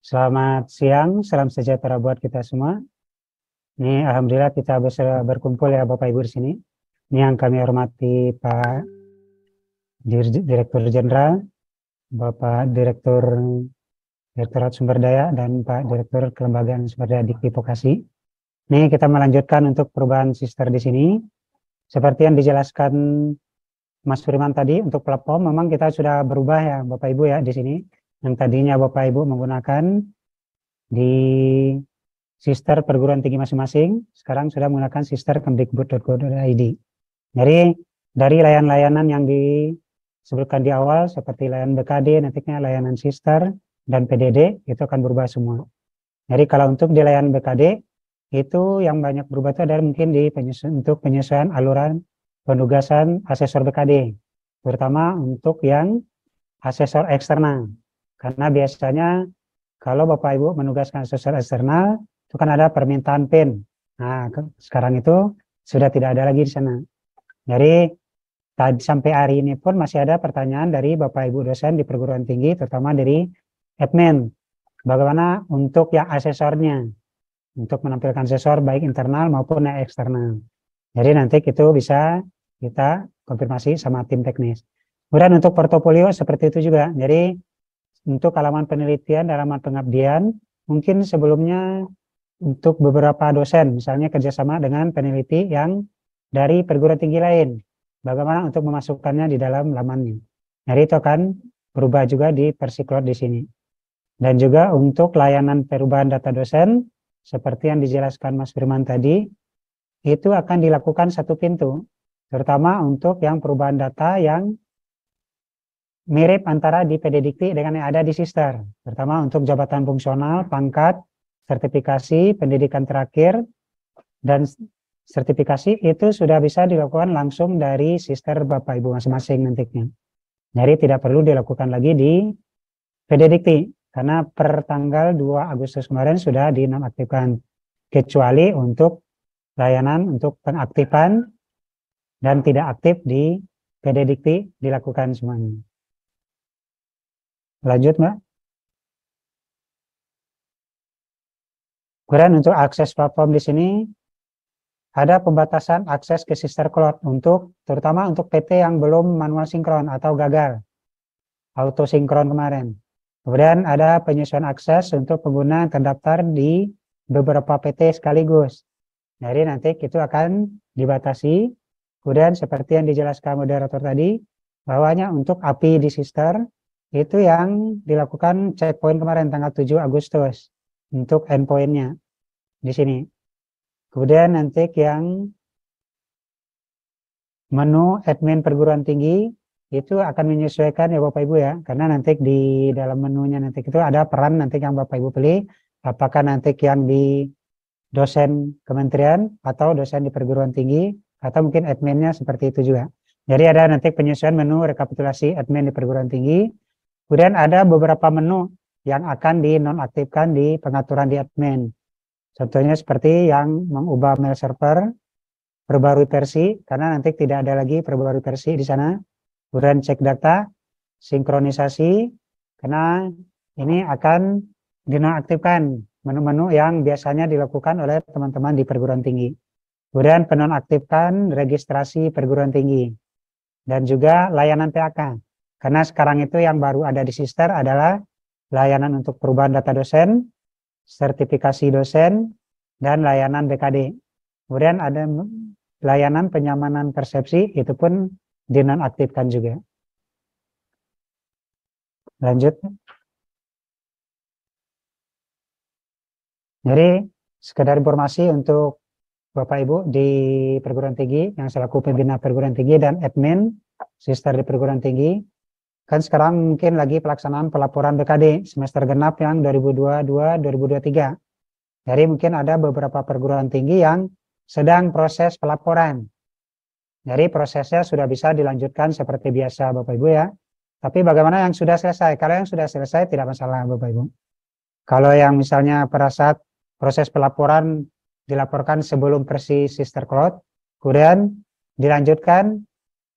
Selamat siang, salam sejahtera buat kita semua. Ini Alhamdulillah kita bisa berkumpul ya Bapak Ibu di sini. Ini yang kami hormati Pak Direktur Jenderal, Bapak Direktur Direktorat Sumber Daya, dan Pak Direktur Kelembagaan Sumber Daya Diktivokasi. Ini kita melanjutkan untuk perubahan sister di sini. Seperti yang dijelaskan Mas Firman tadi, untuk platform memang kita sudah berubah ya Bapak Ibu ya di sini yang tadinya Bapak Ibu menggunakan di sister perguruan tinggi masing-masing, sekarang sudah menggunakan sister kemdikbud.go.id. Jadi dari layanan-layanan yang disebutkan di awal, seperti layanan BKD, nantinya layanan sister, dan PDD, itu akan berubah semua. Jadi kalau untuk di layanan BKD, itu yang banyak berubah itu adalah mungkin di untuk penyesuaian aluran penugasan asesor BKD, terutama untuk yang asesor eksternal. Karena biasanya kalau Bapak Ibu menugaskan sosial eksternal, itu kan ada permintaan PIN. Nah, sekarang itu sudah tidak ada lagi di sana. Jadi tadi sampai hari ini pun masih ada pertanyaan dari Bapak Ibu dosen di perguruan tinggi, terutama dari admin. Bagaimana untuk yang asesornya, untuk menampilkan sensor baik internal maupun eksternal. Jadi nanti itu bisa kita konfirmasi sama tim teknis. Kemudian untuk portofolio seperti itu juga. Jadi untuk halaman penelitian, halaman pengabdian, mungkin sebelumnya untuk beberapa dosen, misalnya kerjasama dengan peneliti yang dari perguruan tinggi lain. Bagaimana untuk memasukkannya di dalam laman ini? Jadi itu akan berubah juga di persiklot di sini. Dan juga untuk layanan perubahan data dosen, seperti yang dijelaskan Mas Firman tadi, itu akan dilakukan satu pintu, terutama untuk yang perubahan data yang mirip antara di PdDikti dengan yang ada di Sister, pertama untuk jabatan fungsional, pangkat, sertifikasi, pendidikan terakhir, dan sertifikasi itu sudah bisa dilakukan langsung dari Sister Bapak Ibu masing-masing nantinya. Jadi tidak perlu dilakukan lagi di PdDikti karena per tanggal 2 Agustus kemarin sudah dinonaktifkan, kecuali untuk layanan untuk penaktifan dan tidak aktif di PdDikti dilakukan semuanya. Lanjut, Mbak. Kemudian untuk akses platform di sini, ada pembatasan akses ke sister cloud untuk terutama untuk PT yang belum manual sinkron atau gagal auto sinkron kemarin. Kemudian ada penyesuaian akses untuk pengguna yang terdaftar di beberapa PT sekaligus. Jadi nanti itu akan dibatasi. Kemudian seperti yang dijelaskan moderator tadi, bahwanya untuk API di sister itu yang dilakukan checkpoint kemarin tanggal 7 Agustus untuk endpointnya di sini. Kemudian nanti yang menu admin perguruan tinggi itu akan menyesuaikan ya Bapak Ibu ya, karena nanti di dalam menunya nanti itu ada peran nanti yang Bapak Ibu pilih, apakah nanti yang di dosen kementerian atau dosen di perguruan tinggi atau mungkin adminnya seperti itu juga. Jadi ada nanti penyesuaian menu rekapitulasi admin di perguruan tinggi, Kemudian ada beberapa menu yang akan dinonaktifkan di pengaturan di admin. Contohnya seperti yang mengubah mail server, perbarui versi, karena nanti tidak ada lagi perbarui versi di sana. Kemudian cek data, sinkronisasi, karena ini akan dinonaktifkan menu-menu yang biasanya dilakukan oleh teman-teman di perguruan tinggi. Kemudian penonaktifkan registrasi perguruan tinggi dan juga layanan PAK. Karena sekarang itu yang baru ada di Sister adalah layanan untuk perubahan data dosen, sertifikasi dosen, dan layanan BKD. Kemudian ada layanan penyamanan persepsi, itu pun dinonaktifkan juga. Lanjut. Jadi sekedar informasi untuk Bapak Ibu di perguruan tinggi yang selaku pembina perguruan tinggi dan admin sister di perguruan tinggi Kan sekarang mungkin lagi pelaksanaan pelaporan BKD semester genap yang 2022-2023. Jadi mungkin ada beberapa perguruan tinggi yang sedang proses pelaporan. Jadi prosesnya sudah bisa dilanjutkan seperti biasa Bapak Ibu ya. Tapi bagaimana yang sudah selesai? Kalau yang sudah selesai tidak masalah Bapak Ibu. Kalau yang misalnya pada saat proses pelaporan dilaporkan sebelum versi sister cloud, kemudian dilanjutkan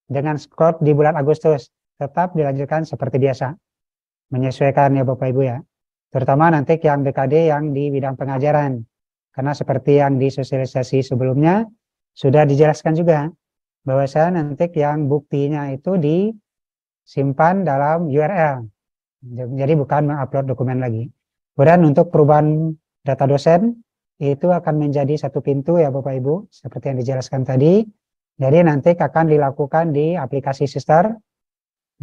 dengan squad di bulan Agustus tetap dilanjutkan seperti biasa. Menyesuaikan ya Bapak Ibu ya. Terutama nanti yang BKD yang di bidang pengajaran. Karena seperti yang di sosialisasi sebelumnya, sudah dijelaskan juga bahwa saya nanti yang buktinya itu disimpan dalam URL. Jadi bukan mengupload dokumen lagi. Kemudian untuk perubahan data dosen, itu akan menjadi satu pintu ya Bapak Ibu, seperti yang dijelaskan tadi. Jadi nanti akan dilakukan di aplikasi sister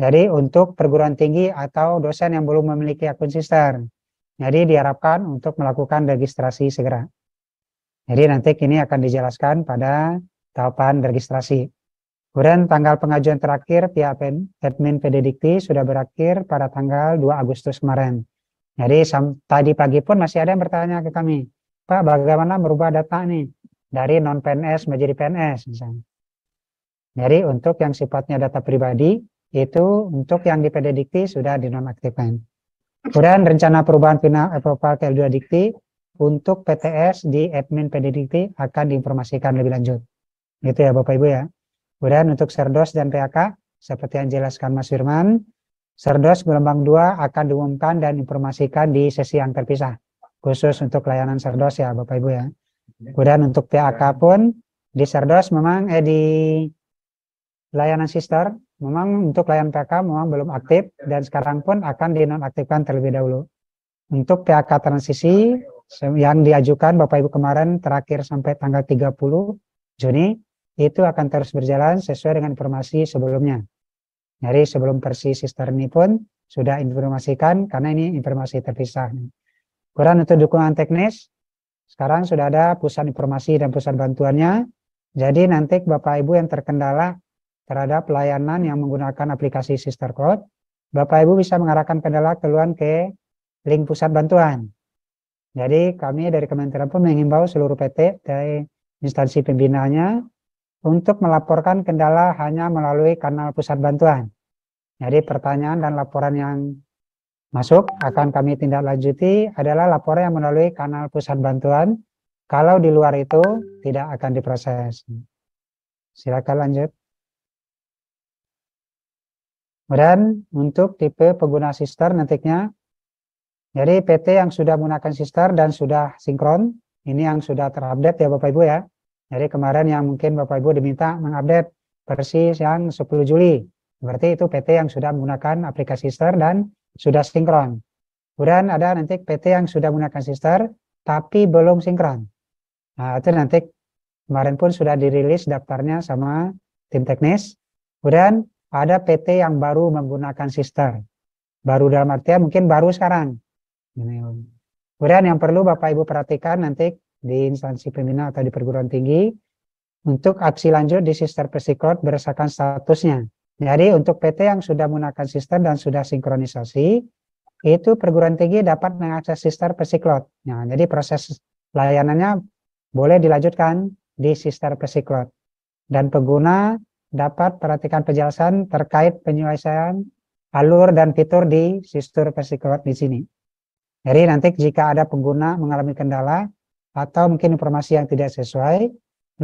jadi untuk perguruan tinggi atau dosen yang belum memiliki akun sister. Jadi diharapkan untuk melakukan registrasi segera. Jadi nanti ini akan dijelaskan pada tahapan registrasi. Kemudian tanggal pengajuan terakhir pihak admin PD sudah berakhir pada tanggal 2 Agustus kemarin. Jadi tadi pagi pun masih ada yang bertanya ke kami, Pak bagaimana merubah data nih dari non-PNS menjadi PNS misalnya. Jadi untuk yang sifatnya data pribadi, itu untuk yang di PD Dikti sudah dinonaktifkan. Kemudian rencana perubahan final approval eh, KL2 Dikti untuk PTS di admin PD Dikti akan diinformasikan lebih lanjut. Gitu ya Bapak Ibu ya. Kemudian untuk Serdos dan PAK, seperti yang jelaskan Mas Firman, Serdos gelombang 2 akan diumumkan dan informasikan di sesi yang terpisah, khusus untuk layanan Serdos ya Bapak Ibu ya. Kemudian untuk PAK pun di Serdos memang eh di layanan sister memang untuk layan PHK memang belum aktif dan sekarang pun akan dinonaktifkan terlebih dahulu. Untuk PHK transisi yang diajukan Bapak Ibu kemarin terakhir sampai tanggal 30 Juni itu akan terus berjalan sesuai dengan informasi sebelumnya. Jadi sebelum versi sister ini pun sudah informasikan karena ini informasi terpisah. Kurang untuk dukungan teknis, sekarang sudah ada pusat informasi dan pusat bantuannya. Jadi nanti Bapak Ibu yang terkendala terhadap layanan yang menggunakan aplikasi Sister Code, Bapak Ibu bisa mengarahkan kendala keluhan ke link pusat bantuan. Jadi kami dari Kementerian pun mengimbau seluruh PT dari instansi pembinaannya untuk melaporkan kendala hanya melalui kanal pusat bantuan. Jadi pertanyaan dan laporan yang masuk akan kami tindak lanjuti adalah laporan yang melalui kanal pusat bantuan. Kalau di luar itu tidak akan diproses. Silakan lanjut. Kemudian untuk tipe pengguna sister nantinya, jadi PT yang sudah menggunakan sister dan sudah sinkron, ini yang sudah terupdate ya Bapak Ibu ya. Jadi kemarin yang mungkin Bapak Ibu diminta mengupdate persis yang 10 Juli. Berarti itu PT yang sudah menggunakan aplikasi sister dan sudah sinkron. Kemudian ada nanti PT yang sudah menggunakan sister tapi belum sinkron. Nah, itu nanti kemarin pun sudah dirilis daftarnya sama tim teknis. Kemudian ada PT yang baru menggunakan sister. Baru dalam artian mungkin baru sekarang. Kemudian yang perlu Bapak Ibu perhatikan nanti di instansi pembina atau di perguruan tinggi, untuk aksi lanjut di sister psikot berdasarkan statusnya. Jadi untuk PT yang sudah menggunakan sister dan sudah sinkronisasi, itu perguruan tinggi dapat mengakses sister Pesiklot. Nah, jadi proses layanannya boleh dilanjutkan di sister Pesiklot Dan pengguna dapat perhatikan penjelasan terkait penyelesaian alur dan fitur di sistem psikopat di sini. Jadi nanti jika ada pengguna mengalami kendala atau mungkin informasi yang tidak sesuai,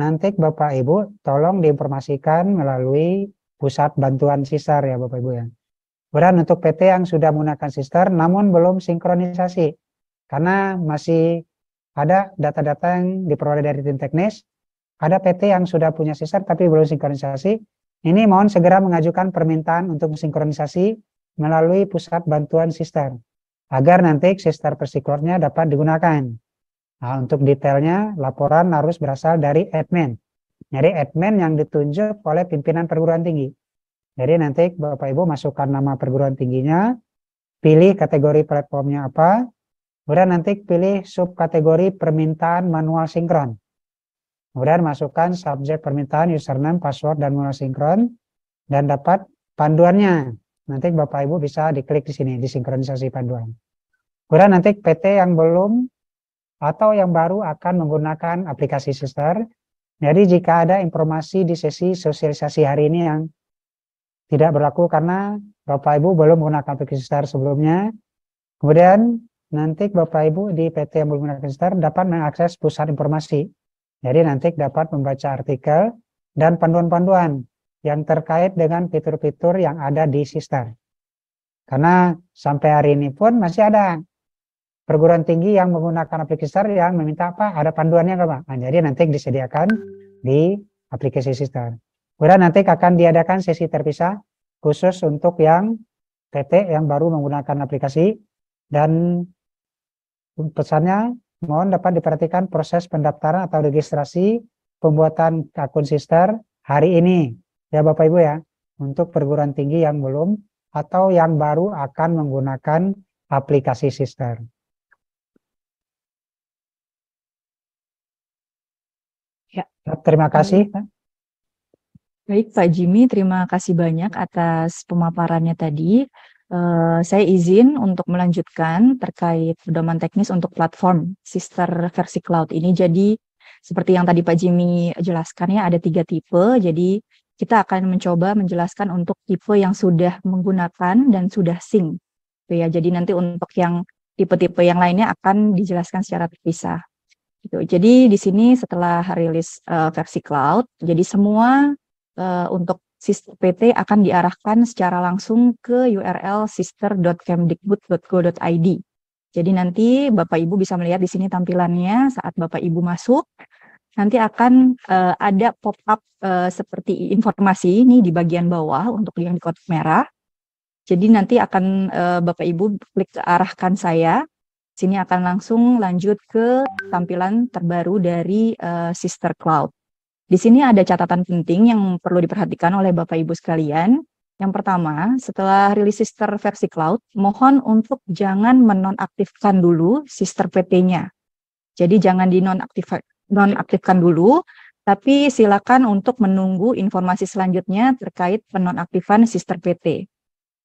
nanti Bapak Ibu tolong diinformasikan melalui pusat bantuan sisar ya Bapak Ibu ya. Kemudian untuk PT yang sudah menggunakan sister namun belum sinkronisasi karena masih ada data-data yang diperoleh dari tim teknis ada PT yang sudah punya sistem tapi belum sinkronisasi. Ini mohon segera mengajukan permintaan untuk sinkronisasi melalui pusat bantuan sister agar nanti sister persiklornya dapat digunakan. Nah, untuk detailnya, laporan harus berasal dari admin. Dari admin yang ditunjuk oleh pimpinan perguruan tinggi. Jadi nanti Bapak Ibu masukkan nama perguruan tingginya, pilih kategori platformnya apa, kemudian nanti pilih subkategori permintaan manual sinkron. Kemudian masukkan subjek permintaan, username, password, dan mono sinkron. Dan dapat panduannya. Nanti Bapak Ibu bisa diklik di sini, di sinkronisasi panduan. Kemudian nanti PT yang belum atau yang baru akan menggunakan aplikasi sister. Jadi jika ada informasi di sesi sosialisasi hari ini yang tidak berlaku karena Bapak Ibu belum menggunakan aplikasi sister sebelumnya, kemudian nanti Bapak Ibu di PT yang belum menggunakan sister dapat mengakses pusat informasi jadi nanti dapat membaca artikel dan panduan-panduan yang terkait dengan fitur-fitur yang ada di Sister. Karena sampai hari ini pun masih ada perguruan tinggi yang menggunakan aplikasi Sister yang meminta apa? Ada panduannya nggak Pak? Nah, jadi nanti disediakan di aplikasi Sister. Kemudian nanti akan diadakan sesi terpisah khusus untuk yang PT yang baru menggunakan aplikasi dan pesannya mohon dapat diperhatikan proses pendaftaran atau registrasi pembuatan akun sister hari ini ya Bapak Ibu ya untuk perguruan tinggi yang belum atau yang baru akan menggunakan aplikasi sister. Ya, terima kasih. Baik Pak Jimmy, terima kasih banyak atas pemaparannya tadi. Eh, saya izin untuk melanjutkan terkait pedoman teknis untuk platform sister versi cloud ini. Jadi seperti yang tadi Pak Jimmy jelaskan ya ada tiga tipe. Jadi kita akan mencoba menjelaskan untuk tipe yang sudah menggunakan dan sudah sync. Gitu ya. Jadi nanti untuk yang tipe-tipe yang lainnya akan dijelaskan secara terpisah. Gitu. Jadi di sini setelah rilis uh, versi cloud, jadi semua uh, untuk sister PT akan diarahkan secara langsung ke URL sister.kemdikbud.go.id. Jadi nanti Bapak Ibu bisa melihat di sini tampilannya saat Bapak Ibu masuk nanti akan uh, ada pop-up uh, seperti informasi ini di bagian bawah untuk yang di kotak merah. Jadi nanti akan uh, Bapak Ibu klik ke arahkan saya. Sini akan langsung lanjut ke tampilan terbaru dari uh, Sister Cloud. Di sini ada catatan penting yang perlu diperhatikan oleh Bapak Ibu sekalian. Yang pertama, setelah rilis sister versi cloud, mohon untuk jangan menonaktifkan dulu sister PT-nya. Jadi jangan dinonaktifkan dulu, tapi silakan untuk menunggu informasi selanjutnya terkait penonaktifan sister PT.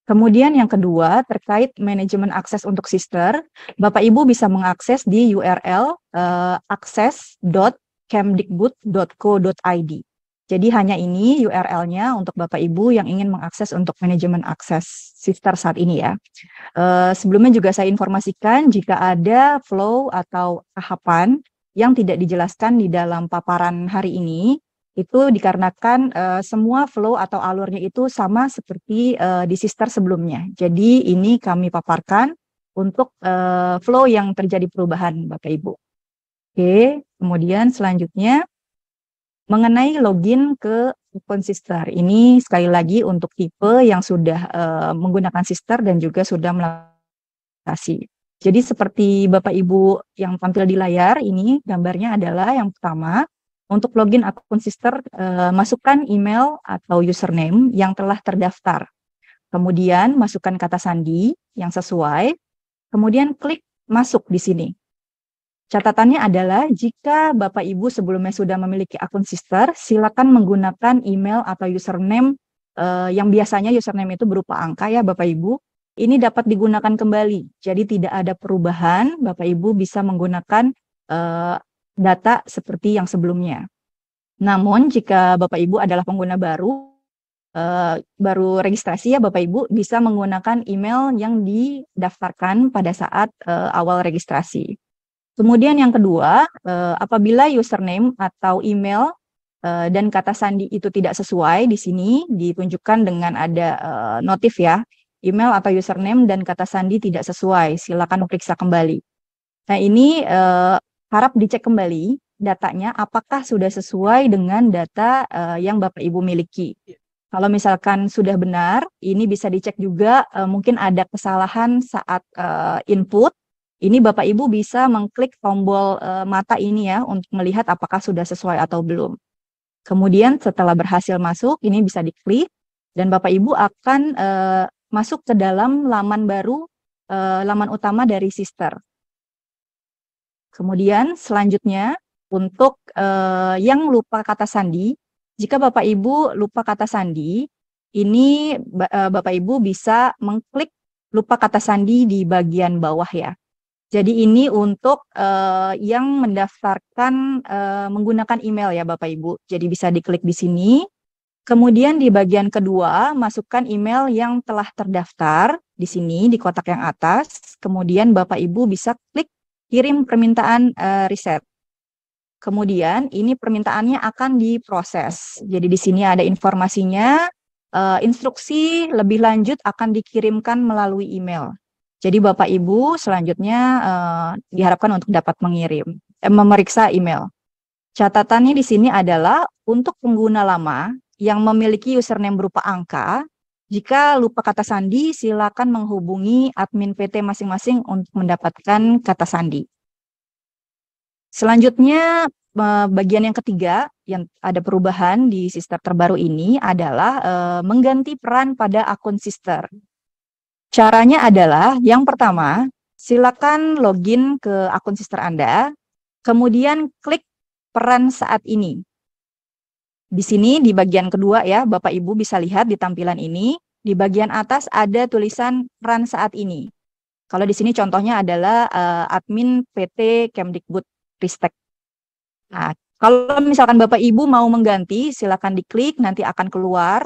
Kemudian yang kedua, terkait manajemen akses untuk sister, Bapak Ibu bisa mengakses di URL uh, eh, akses kemdikbud.co.id. Jadi hanya ini URL-nya untuk Bapak Ibu yang ingin mengakses untuk manajemen akses sister saat ini ya. Uh, sebelumnya juga saya informasikan jika ada flow atau tahapan yang tidak dijelaskan di dalam paparan hari ini, itu dikarenakan uh, semua flow atau alurnya itu sama seperti uh, di sister sebelumnya. Jadi ini kami paparkan untuk uh, flow yang terjadi perubahan Bapak Ibu. Oke, kemudian selanjutnya mengenai login ke akun sister. Ini sekali lagi untuk tipe yang sudah uh, menggunakan sister dan juga sudah melakukan Jadi seperti Bapak Ibu yang tampil di layar, ini gambarnya adalah yang pertama, untuk login akun sister, uh, masukkan email atau username yang telah terdaftar. Kemudian masukkan kata sandi yang sesuai, kemudian klik masuk di sini. Catatannya adalah jika Bapak Ibu sebelumnya sudah memiliki akun sister, silakan menggunakan email atau username uh, yang biasanya username itu berupa angka ya Bapak Ibu. Ini dapat digunakan kembali. Jadi tidak ada perubahan, Bapak Ibu bisa menggunakan uh, data seperti yang sebelumnya. Namun jika Bapak Ibu adalah pengguna baru Uh, baru registrasi ya Bapak Ibu bisa menggunakan email yang didaftarkan pada saat uh, awal registrasi. Kemudian yang kedua, eh, apabila username atau email eh, dan kata sandi itu tidak sesuai di sini ditunjukkan dengan ada eh, notif ya, email atau username dan kata sandi tidak sesuai, silakan periksa kembali. Nah ini harap dicek kembali datanya apakah sudah sesuai dengan data yang Bapak Ibu miliki. Iya. Kalau misalkan sudah benar, ini bisa dicek juga mungkin ada kesalahan saat input ini Bapak Ibu bisa mengklik tombol e, mata ini ya untuk melihat apakah sudah sesuai atau belum. Kemudian setelah berhasil masuk, ini bisa diklik dan Bapak Ibu akan e, masuk ke dalam laman baru, e, laman utama dari Sister. Kemudian selanjutnya untuk yang lupa kata sandi, jika Bapak Ibu lupa kata sandi, ini Bapak Ibu bisa mengklik lupa kata sandi di bagian bawah ya. Jadi ini untuk uh, yang mendaftarkan uh, menggunakan email ya Bapak Ibu. Jadi bisa diklik di sini. Kemudian di bagian kedua, masukkan email yang telah terdaftar di sini di kotak yang atas. Kemudian Bapak Ibu bisa klik kirim permintaan uh, riset. Kemudian ini permintaannya akan diproses. Jadi di sini ada informasinya, uh, instruksi lebih lanjut akan dikirimkan melalui email. Jadi Bapak Ibu selanjutnya eh, diharapkan untuk dapat mengirim eh, memeriksa email. Catatannya di sini adalah untuk pengguna lama yang memiliki username berupa angka, jika lupa kata sandi silakan menghubungi admin PT masing-masing untuk mendapatkan kata sandi. Selanjutnya eh, bagian yang ketiga yang ada perubahan di sister terbaru ini adalah e, mengganti peran pada akun sister. Caranya adalah yang pertama, silakan login ke akun sister Anda, kemudian klik peran saat ini. Di sini di bagian kedua ya, Bapak Ibu bisa lihat di tampilan ini, di bagian atas ada tulisan peran saat ini. Kalau di sini contohnya adalah uh, admin PT Kemdikbud Ristek. Nah, kalau misalkan Bapak Ibu mau mengganti, silakan diklik, nanti akan keluar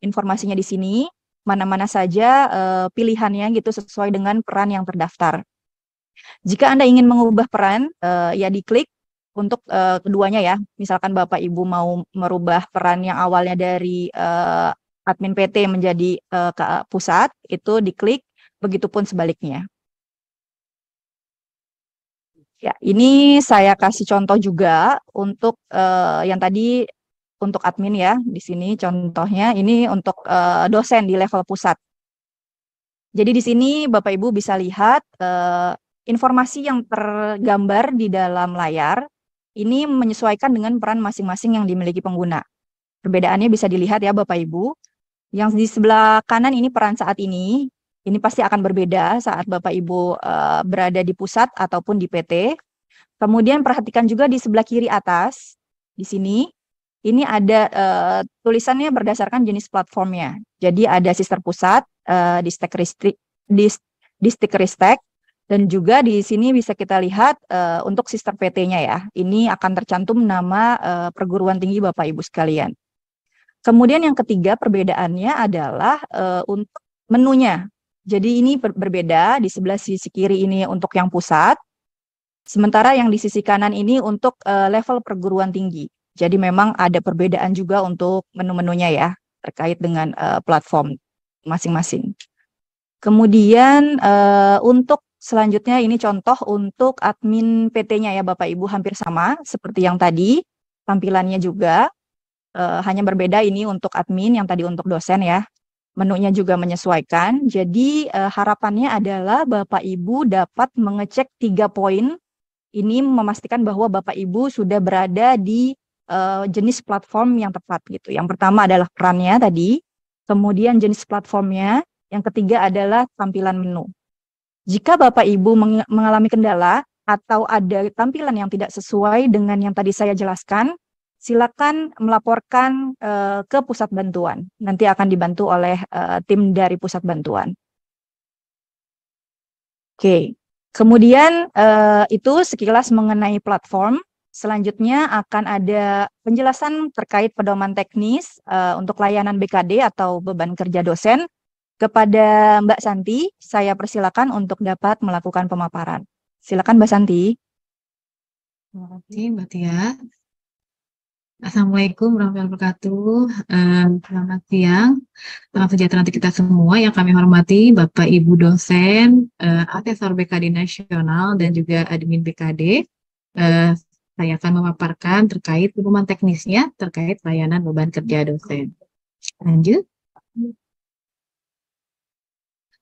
informasinya di sini mana-mana saja uh, pilihannya gitu sesuai dengan peran yang terdaftar. Jika Anda ingin mengubah peran, uh, ya diklik untuk uh, keduanya ya. Misalkan Bapak Ibu mau merubah peran yang awalnya dari uh, admin PT menjadi uh, ke pusat, itu diklik, begitupun sebaliknya. Ya, ini saya kasih contoh juga untuk uh, yang tadi untuk admin ya di sini contohnya ini untuk uh, dosen di level pusat. Jadi di sini Bapak Ibu bisa lihat uh, informasi yang tergambar di dalam layar ini menyesuaikan dengan peran masing-masing yang dimiliki pengguna. Perbedaannya bisa dilihat ya Bapak Ibu. Yang di sebelah kanan ini peran saat ini, ini pasti akan berbeda saat Bapak Ibu uh, berada di pusat ataupun di PT. Kemudian perhatikan juga di sebelah kiri atas, di sini ini ada uh, tulisannya berdasarkan jenis platformnya. Jadi ada sister pusat, uh, distrik di dist, distrik ristek, dan juga di sini bisa kita lihat uh, untuk sister PT-nya ya. Ini akan tercantum nama uh, perguruan tinggi Bapak Ibu sekalian. Kemudian yang ketiga perbedaannya adalah uh, untuk menunya. Jadi ini berbeda di sebelah sisi kiri ini untuk yang pusat, sementara yang di sisi kanan ini untuk uh, level perguruan tinggi. Jadi memang ada perbedaan juga untuk menu-menunya ya terkait dengan uh, platform masing-masing. Kemudian uh, untuk selanjutnya ini contoh untuk admin PT-nya ya Bapak Ibu hampir sama seperti yang tadi tampilannya juga uh, hanya berbeda ini untuk admin yang tadi untuk dosen ya. Menunya juga menyesuaikan. Jadi uh, harapannya adalah Bapak Ibu dapat mengecek tiga poin ini memastikan bahwa Bapak Ibu sudah berada di uh, jenis platform yang tepat gitu. Yang pertama adalah perannya tadi, kemudian jenis platformnya, yang ketiga adalah tampilan menu. Jika Bapak Ibu mengalami kendala atau ada tampilan yang tidak sesuai dengan yang tadi saya jelaskan, silakan melaporkan uh, ke pusat bantuan. Nanti akan dibantu oleh uh, tim dari pusat bantuan. Oke, kemudian uh, itu sekilas mengenai platform. Selanjutnya akan ada penjelasan terkait pedoman teknis uh, untuk layanan BKD atau beban kerja dosen. Kepada Mbak Santi, saya persilakan untuk dapat melakukan pemaparan. Silakan Mbak Santi. Terima kasih Mbak Tia. Assalamualaikum warahmatullahi wabarakatuh. Eh, selamat siang. Selamat sejahtera untuk kita semua yang kami hormati Bapak Ibu dosen, uh, asesor BKD nasional dan juga admin BKD. Uh, saya akan memaparkan terkait pengumuman teknisnya terkait layanan beban kerja dosen. Lanjut.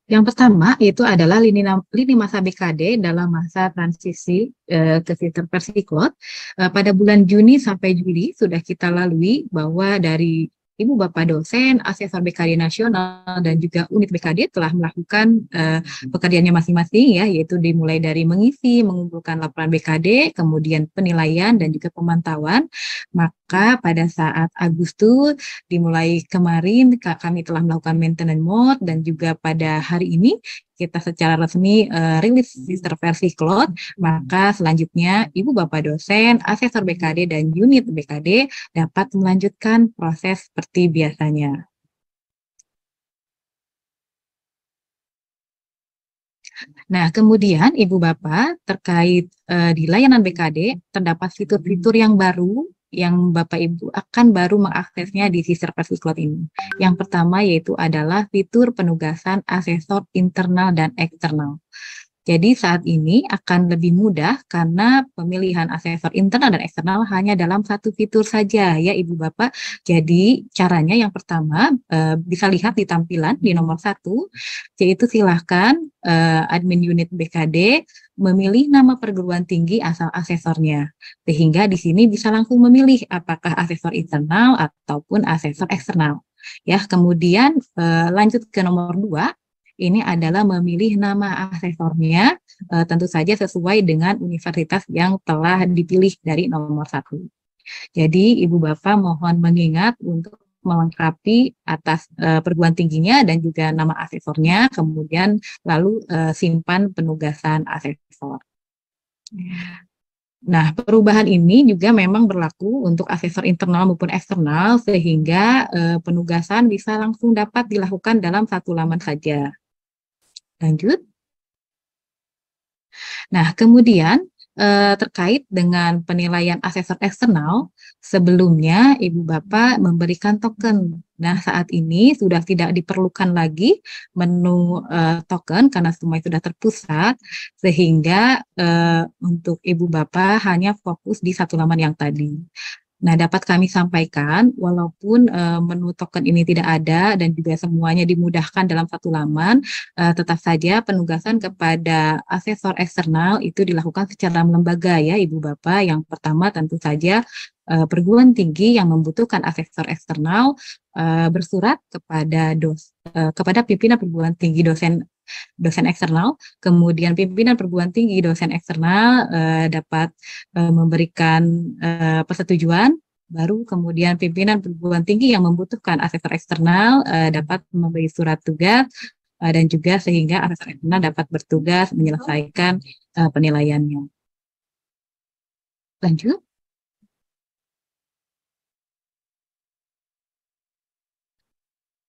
Yang pertama itu adalah lini, lini masa BKD dalam masa transisi eh, ke sistem persiklot. Eh, pada bulan Juni sampai Juli sudah kita lalui bahwa dari Ibu Bapak dosen, asesor BKD nasional dan juga unit BKD telah melakukan uh, pekerjaannya masing-masing ya yaitu dimulai dari mengisi, mengumpulkan laporan BKD, kemudian penilaian dan juga pemantauan. Maka maka pada saat Agustus dimulai kemarin kami telah melakukan maintenance mode dan juga pada hari ini kita secara resmi uh, rilis sister versi cloud, maka selanjutnya ibu bapak dosen, asesor BKD dan unit BKD dapat melanjutkan proses seperti biasanya. Nah, kemudian Ibu Bapak terkait uh, di layanan BKD terdapat fitur-fitur yang baru yang Bapak Ibu akan baru mengaksesnya di Sister versus Cloud ini. Yang pertama yaitu adalah fitur penugasan asesor internal dan eksternal. Jadi saat ini akan lebih mudah karena pemilihan asesor internal dan eksternal hanya dalam satu fitur saja ya Ibu Bapak. Jadi caranya yang pertama e, bisa lihat di tampilan di nomor satu yaitu silahkan e, admin unit BKD memilih nama perguruan tinggi asal asesornya. Sehingga di sini bisa langsung memilih apakah asesor internal ataupun asesor eksternal. Ya, kemudian eh, lanjut ke nomor dua, ini adalah memilih nama asesornya eh, tentu saja sesuai dengan universitas yang telah dipilih dari nomor satu. Jadi Ibu Bapak mohon mengingat untuk melengkapi atas uh, perguruan tingginya dan juga nama asesornya, kemudian lalu uh, simpan penugasan asesor. Nah, perubahan ini juga memang berlaku untuk asesor internal maupun eksternal sehingga eh, penugasan bisa langsung dapat dilakukan dalam satu laman saja. Lanjut. Nah, kemudian eh, terkait dengan penilaian asesor eksternal, sebelumnya Ibu Bapak memberikan token. Nah, saat ini sudah tidak diperlukan lagi menu eh, token karena semua sudah terpusat, sehingga eh, untuk Ibu Bapak hanya fokus di satu laman yang tadi. Nah, dapat kami sampaikan walaupun e, menu token ini tidak ada dan juga semuanya dimudahkan dalam satu laman, e, tetap saja penugasan kepada asesor eksternal itu dilakukan secara lembaga ya Ibu Bapak. Yang pertama tentu saja e, perguruan tinggi yang membutuhkan asesor eksternal e, bersurat kepada dos e, kepada pimpinan perguruan tinggi dosen dosen eksternal. Kemudian pimpinan perguruan tinggi dosen eksternal uh, dapat uh, memberikan uh, persetujuan baru kemudian pimpinan perguruan tinggi yang membutuhkan asesor eksternal uh, dapat memberi surat tugas uh, dan juga sehingga asesor eksternal dapat bertugas menyelesaikan uh, penilaiannya. Lanjut.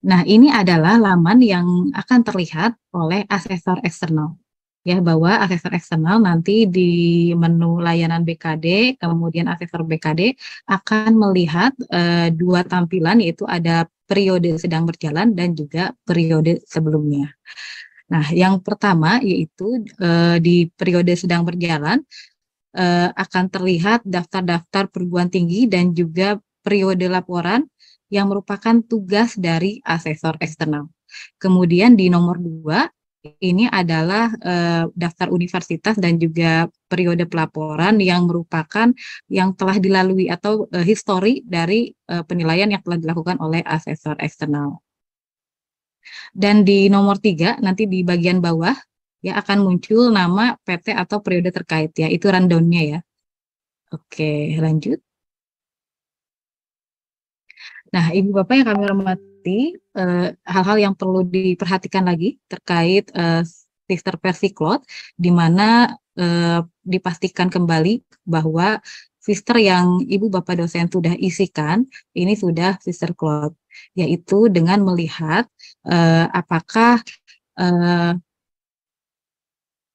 Nah, ini adalah laman yang akan terlihat oleh asesor eksternal. Ya, bahwa asesor eksternal nanti di menu layanan BKD, kemudian asesor BKD akan melihat e, dua tampilan yaitu ada periode sedang berjalan dan juga periode sebelumnya. Nah, yang pertama yaitu e, di periode sedang berjalan e, akan terlihat daftar-daftar perguruan tinggi dan juga periode laporan yang merupakan tugas dari asesor eksternal. Kemudian di nomor dua ini adalah eh, daftar universitas dan juga periode pelaporan yang merupakan yang telah dilalui atau eh, histori dari eh, penilaian yang telah dilakukan oleh asesor eksternal. Dan di nomor tiga nanti di bagian bawah ya akan muncul nama PT atau periode terkait ya itu rundownnya ya. Oke lanjut. Nah, Ibu Bapak yang kami hormati, eh, hal-hal uh, yang perlu diperhatikan lagi terkait uh, sister persiklot, di mana uh, dipastikan kembali bahwa sister yang Ibu Bapak dosen sudah isikan, ini sudah sister cloth, yaitu dengan melihat uh, apakah uh,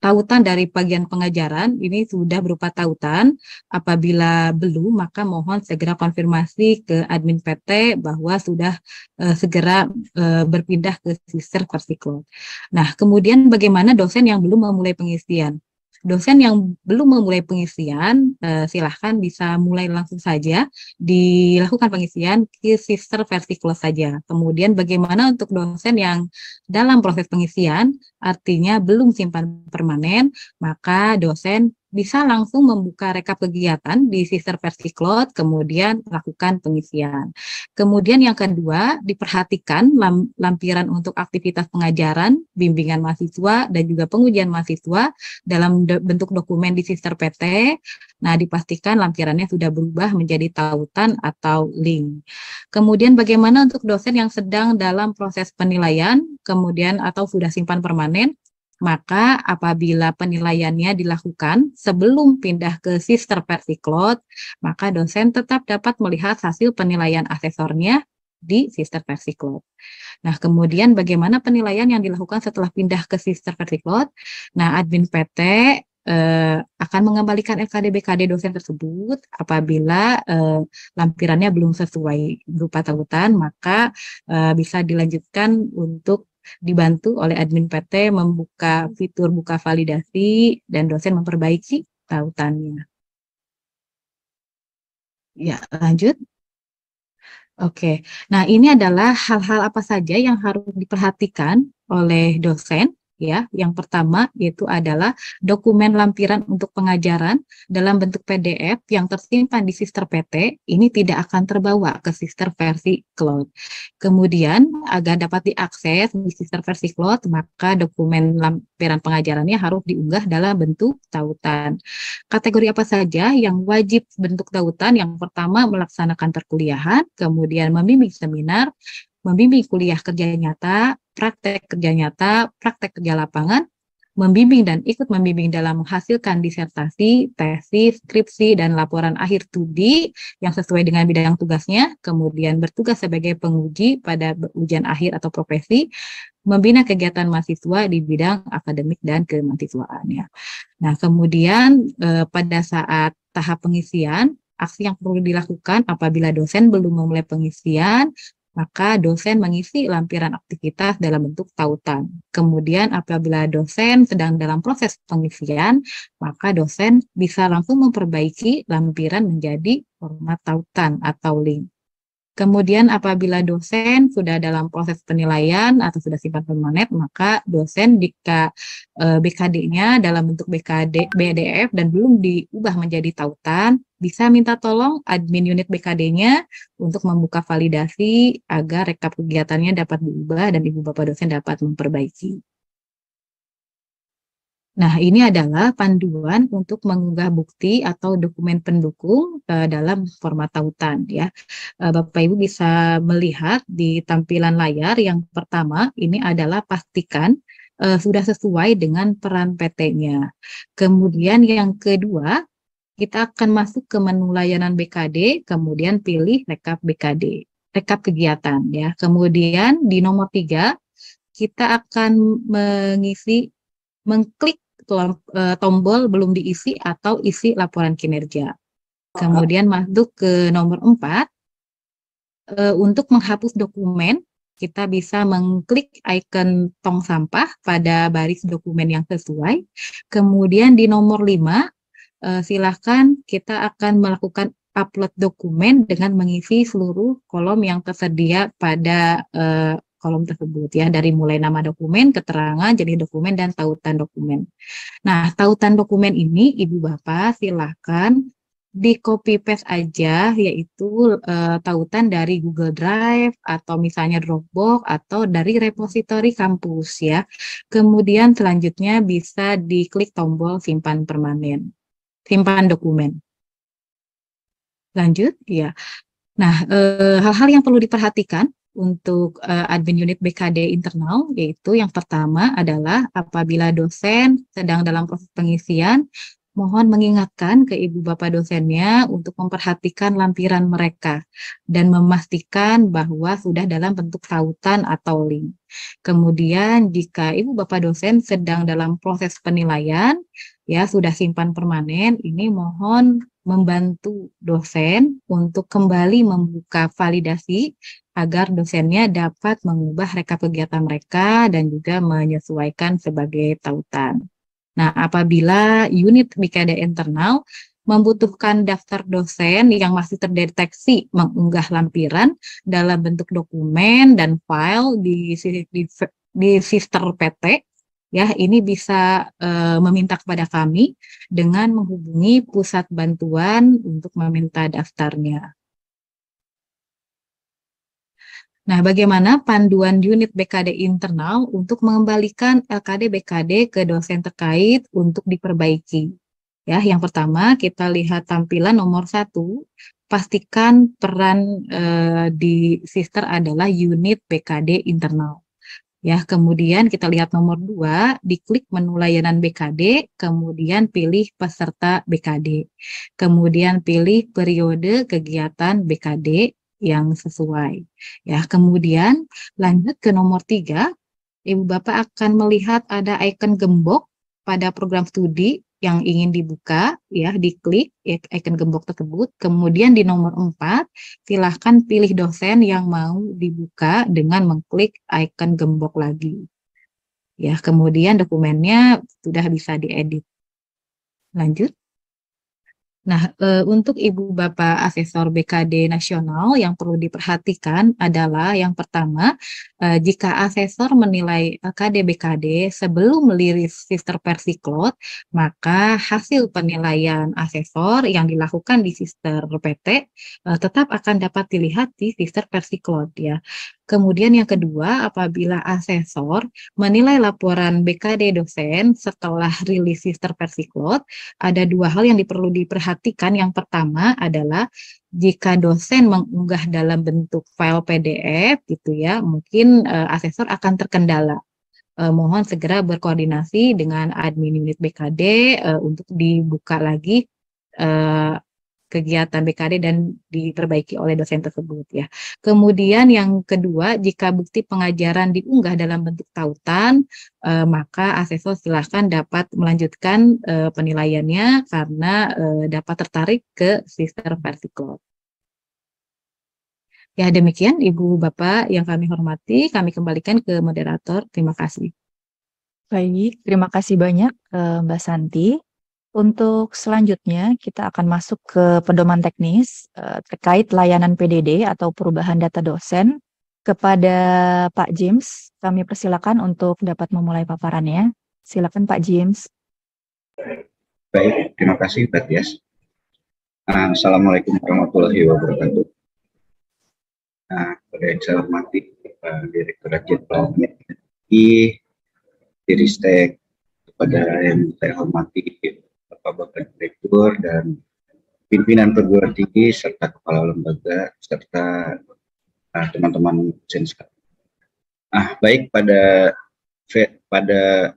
Tautan dari bagian pengajaran ini sudah berupa tautan. Apabila belum, maka mohon segera konfirmasi ke admin PT bahwa sudah uh, segera uh, berpindah ke sister versi Nah, kemudian bagaimana dosen yang belum memulai pengisian? dosen yang belum memulai pengisian eh, silahkan bisa mulai langsung saja dilakukan pengisian ke sister close saja. Kemudian bagaimana untuk dosen yang dalam proses pengisian artinya belum simpan permanen maka dosen bisa langsung membuka rekap kegiatan di sister versi cloud, kemudian lakukan pengisian. Kemudian yang kedua, diperhatikan lampiran untuk aktivitas pengajaran, bimbingan mahasiswa, dan juga pengujian mahasiswa dalam bentuk dokumen di sister PT. Nah, dipastikan lampirannya sudah berubah menjadi tautan atau link. Kemudian bagaimana untuk dosen yang sedang dalam proses penilaian, kemudian atau sudah simpan permanen, maka apabila penilaiannya dilakukan sebelum pindah ke sister persiklot, maka dosen tetap dapat melihat hasil penilaian asesornya di sister persiklot. Nah, kemudian bagaimana penilaian yang dilakukan setelah pindah ke sister persiklot? Nah, admin PT eh, akan mengembalikan LKD-BKD dosen tersebut apabila eh, lampirannya belum sesuai berupa tautan, maka eh, bisa dilanjutkan untuk dibantu oleh admin PT membuka fitur buka validasi dan dosen memperbaiki tautannya. Ya, lanjut. Oke, nah ini adalah hal-hal apa saja yang harus diperhatikan oleh dosen ya. Yang pertama yaitu adalah dokumen lampiran untuk pengajaran dalam bentuk PDF yang tersimpan di Sister PT ini tidak akan terbawa ke Sister versi cloud. Kemudian agar dapat diakses di Sister versi cloud maka dokumen lampiran pengajarannya harus diunggah dalam bentuk tautan. Kategori apa saja yang wajib bentuk tautan? Yang pertama melaksanakan perkuliahan, kemudian membimbing seminar, membimbing kuliah kerja nyata, praktek kerja nyata, praktek kerja lapangan, membimbing dan ikut membimbing dalam menghasilkan disertasi, tesis, skripsi, dan laporan akhir studi yang sesuai dengan bidang tugasnya, kemudian bertugas sebagai penguji pada ujian akhir atau profesi, membina kegiatan mahasiswa di bidang akademik dan kemahasiswaan. Ya. Nah, kemudian eh, pada saat tahap pengisian, aksi yang perlu dilakukan apabila dosen belum memulai pengisian, maka dosen mengisi lampiran aktivitas dalam bentuk tautan. Kemudian apabila dosen sedang dalam proses pengisian, maka dosen bisa langsung memperbaiki lampiran menjadi format tautan atau link. Kemudian apabila dosen sudah dalam proses penilaian atau sudah sifat permanen, maka dosen jika eh, BKD-nya dalam bentuk BKD BDF dan belum diubah menjadi tautan, bisa minta tolong admin unit BKD-nya untuk membuka validasi agar rekap kegiatannya dapat diubah dan ibu bapak dosen dapat memperbaiki. Nah, ini adalah panduan untuk mengunggah bukti atau dokumen pendukung uh, dalam format tautan ya. Uh, Bapak Ibu bisa melihat di tampilan layar yang pertama ini adalah pastikan uh, sudah sesuai dengan peran PT-nya. Kemudian yang kedua, kita akan masuk ke menu layanan BKD, kemudian pilih rekap BKD, rekap kegiatan ya. Kemudian di nomor tiga kita akan mengisi mengklik Eh, tombol belum diisi atau isi laporan kinerja. Kemudian masuk ke nomor 4, eh, untuk menghapus dokumen, kita bisa mengklik icon tong sampah pada baris dokumen yang sesuai. Kemudian di nomor 5, eh, silakan kita akan melakukan upload dokumen dengan mengisi seluruh kolom yang tersedia pada kolom tersebut ya dari mulai nama dokumen, keterangan, jadi dokumen dan tautan dokumen. Nah, tautan dokumen ini Ibu Bapak silahkan di copy paste aja yaitu e, tautan dari Google Drive atau misalnya Dropbox atau dari repositori kampus ya. Kemudian selanjutnya bisa diklik tombol simpan permanen. Simpan dokumen. Lanjut ya. Nah, eh, hal-hal e, yang perlu diperhatikan untuk uh, admin unit BKD internal yaitu yang pertama adalah apabila dosen sedang dalam proses pengisian mohon mengingatkan ke ibu bapak dosennya untuk memperhatikan lampiran mereka dan memastikan bahwa sudah dalam bentuk tautan atau link. Kemudian jika ibu bapak dosen sedang dalam proses penilaian ya sudah simpan permanen ini mohon membantu dosen untuk kembali membuka validasi agar dosennya dapat mengubah reka kegiatan mereka dan juga menyesuaikan sebagai tautan. Nah, apabila unit BKD internal membutuhkan daftar dosen yang masih terdeteksi mengunggah lampiran dalam bentuk dokumen dan file di di, di sister PT ya ini bisa e, meminta kepada kami dengan menghubungi pusat bantuan untuk meminta daftarnya. Nah, bagaimana panduan unit BKD internal untuk mengembalikan LKD BKD ke dosen terkait untuk diperbaiki? Ya, yang pertama kita lihat tampilan nomor satu. Pastikan peran e, di sister adalah unit BKD internal. Ya, kemudian kita lihat nomor dua, diklik menu layanan BKD, kemudian pilih peserta BKD, kemudian pilih periode kegiatan BKD, yang sesuai. Ya, kemudian lanjut ke nomor tiga, Ibu Bapak akan melihat ada icon gembok pada program studi yang ingin dibuka, ya, diklik ya, icon gembok tersebut. Kemudian di nomor empat, silahkan pilih dosen yang mau dibuka dengan mengklik icon gembok lagi. Ya, kemudian dokumennya sudah bisa diedit. Lanjut. Nah, e, untuk Ibu Bapak Asesor BKD Nasional yang perlu diperhatikan adalah yang pertama, e, jika asesor menilai KD BKD sebelum meliris sister persiklot, maka hasil penilaian asesor yang dilakukan di sister PT e, eh, tetap akan dapat dilihat di sister persiklot ya. Kemudian yang kedua, apabila asesor menilai laporan BKD dosen setelah rilis sister persiklot, ada dua hal yang perlu diperhatikan. Yang pertama adalah jika dosen mengunggah dalam bentuk file PDF gitu ya, mungkin uh, asesor akan terkendala Uh, mohon segera berkoordinasi dengan admin unit BKD uh, eh, untuk dibuka lagi uh, kegiatan BKD dan diperbaiki oleh dosen tersebut ya. Kemudian yang kedua, jika bukti pengajaran diunggah dalam bentuk tautan, eh, maka asesor silahkan dapat melanjutkan eh, penilaiannya karena eh, dapat tertarik ke sister vertical. Ya demikian Ibu Bapak yang kami hormati, kami kembalikan ke moderator. Terima kasih. Baik, terima kasih banyak eh, Mbak Santi. Untuk selanjutnya, kita akan masuk ke pedoman teknis eh, terkait layanan PDD atau perubahan data dosen. Kepada Pak James, kami persilakan untuk dapat memulai paparannya. Silakan Pak James. Baik, terima kasih Pak Tias. Ah, Assalamualaikum warahmatullahi wabarakatuh. Nah, pada yang saya hormati, Pak Direktur Jenderal Diri Stek, kepada yang saya hormati, Bapak direktur dan pimpinan perguruan tinggi serta kepala lembaga serta ah, teman-teman uh, dosen Ah, baik pada pada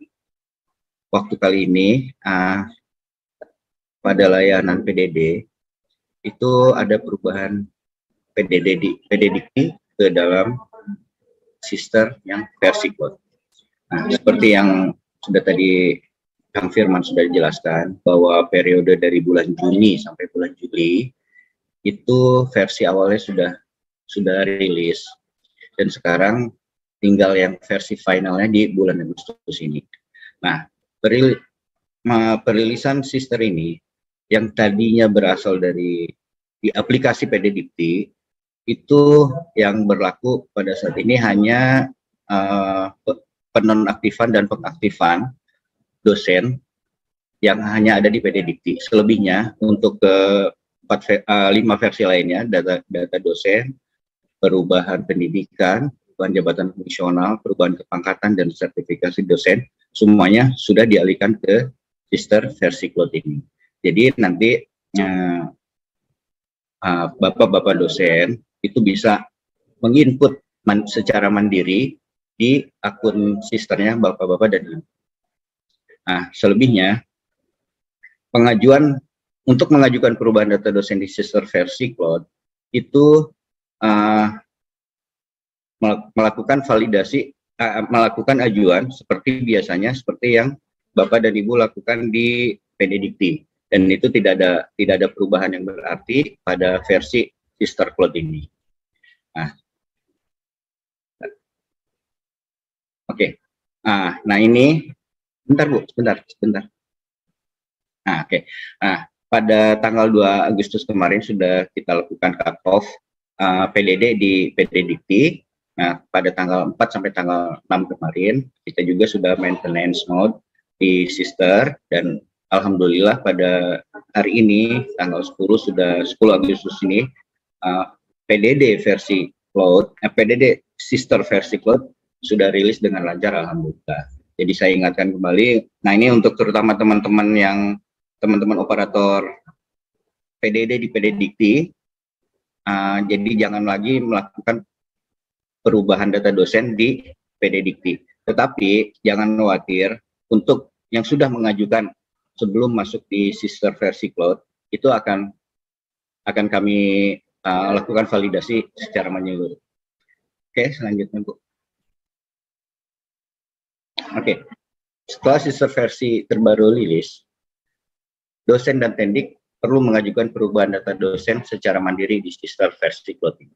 waktu kali ini ah, pada layanan PDD itu ada perubahan PDD di PDD ke dalam sister yang versi code. Nah, seperti yang sudah tadi Kang Firman sudah jelaskan bahwa periode dari bulan Juni sampai bulan Juli itu versi awalnya sudah sudah rilis dan sekarang tinggal yang versi finalnya di bulan Agustus ini. Nah, peril perilisan sister ini yang tadinya berasal dari di aplikasi Pdpt itu yang berlaku pada saat ini hanya uh, penonaktifan dan pengaktifan dosen yang hanya ada di PD Selebihnya untuk ke empat, eh, lima versi lainnya, data, data dosen, perubahan pendidikan, perubahan jabatan fungsional, perubahan kepangkatan, dan sertifikasi dosen, semuanya sudah dialihkan ke sister versi cloud ini. Jadi nanti uh, bapak-bapak dosen itu bisa menginput man secara mandiri di akun sisternya bapak-bapak dan ibu. Nah, selebihnya pengajuan untuk mengajukan perubahan data dosen di sister versi cloud itu uh, melakukan validasi uh, melakukan ajuan seperti biasanya seperti yang Bapak dan Ibu lakukan di PDDikti dan itu tidak ada tidak ada perubahan yang berarti pada versi sister cloud ini. Nah, oke. Okay. Nah, nah ini Bentar Bu, sebentar, sebentar. Nah, oke. Okay. Nah, pada tanggal 2 Agustus kemarin sudah kita lakukan cut-off uh, ah, PDD di PDDP. Nah, pada tanggal 4 sampai tanggal 6 kemarin, kita juga sudah maintenance mode di sister dan Alhamdulillah pada hari ini tanggal 10 sudah 10 Agustus ini uh, ah, PDD versi cloud, eh, PDD sister versi cloud sudah rilis dengan lancar Alhamdulillah. Jadi saya ingatkan kembali. Nah ini untuk terutama teman-teman yang teman-teman operator PDD di PDDikti. Uh, ah, jadi jangan lagi melakukan perubahan data dosen di PDDikti. Tetapi jangan khawatir untuk yang sudah mengajukan sebelum masuk di sister versi cloud itu akan akan kami uh, lakukan validasi secara menyeluruh. Oke, selanjutnya Bu. Oke, okay. setelah sisa versi terbaru rilis, dosen dan tendik perlu mengajukan perubahan data dosen secara mandiri di sisa versi plotting.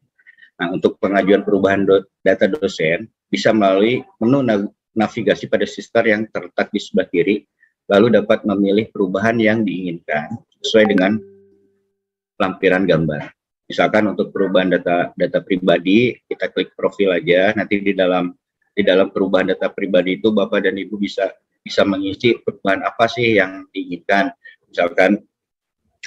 Nah, untuk pengajuan perubahan do data dosen bisa melalui menu na navigasi pada sister yang terletak di sebelah kiri, lalu dapat memilih perubahan yang diinginkan sesuai dengan lampiran gambar. Misalkan untuk perubahan data data pribadi, kita klik profil aja, nanti di dalam di dalam perubahan data pribadi itu Bapak dan Ibu bisa bisa mengisi perubahan apa sih yang diinginkan. Misalkan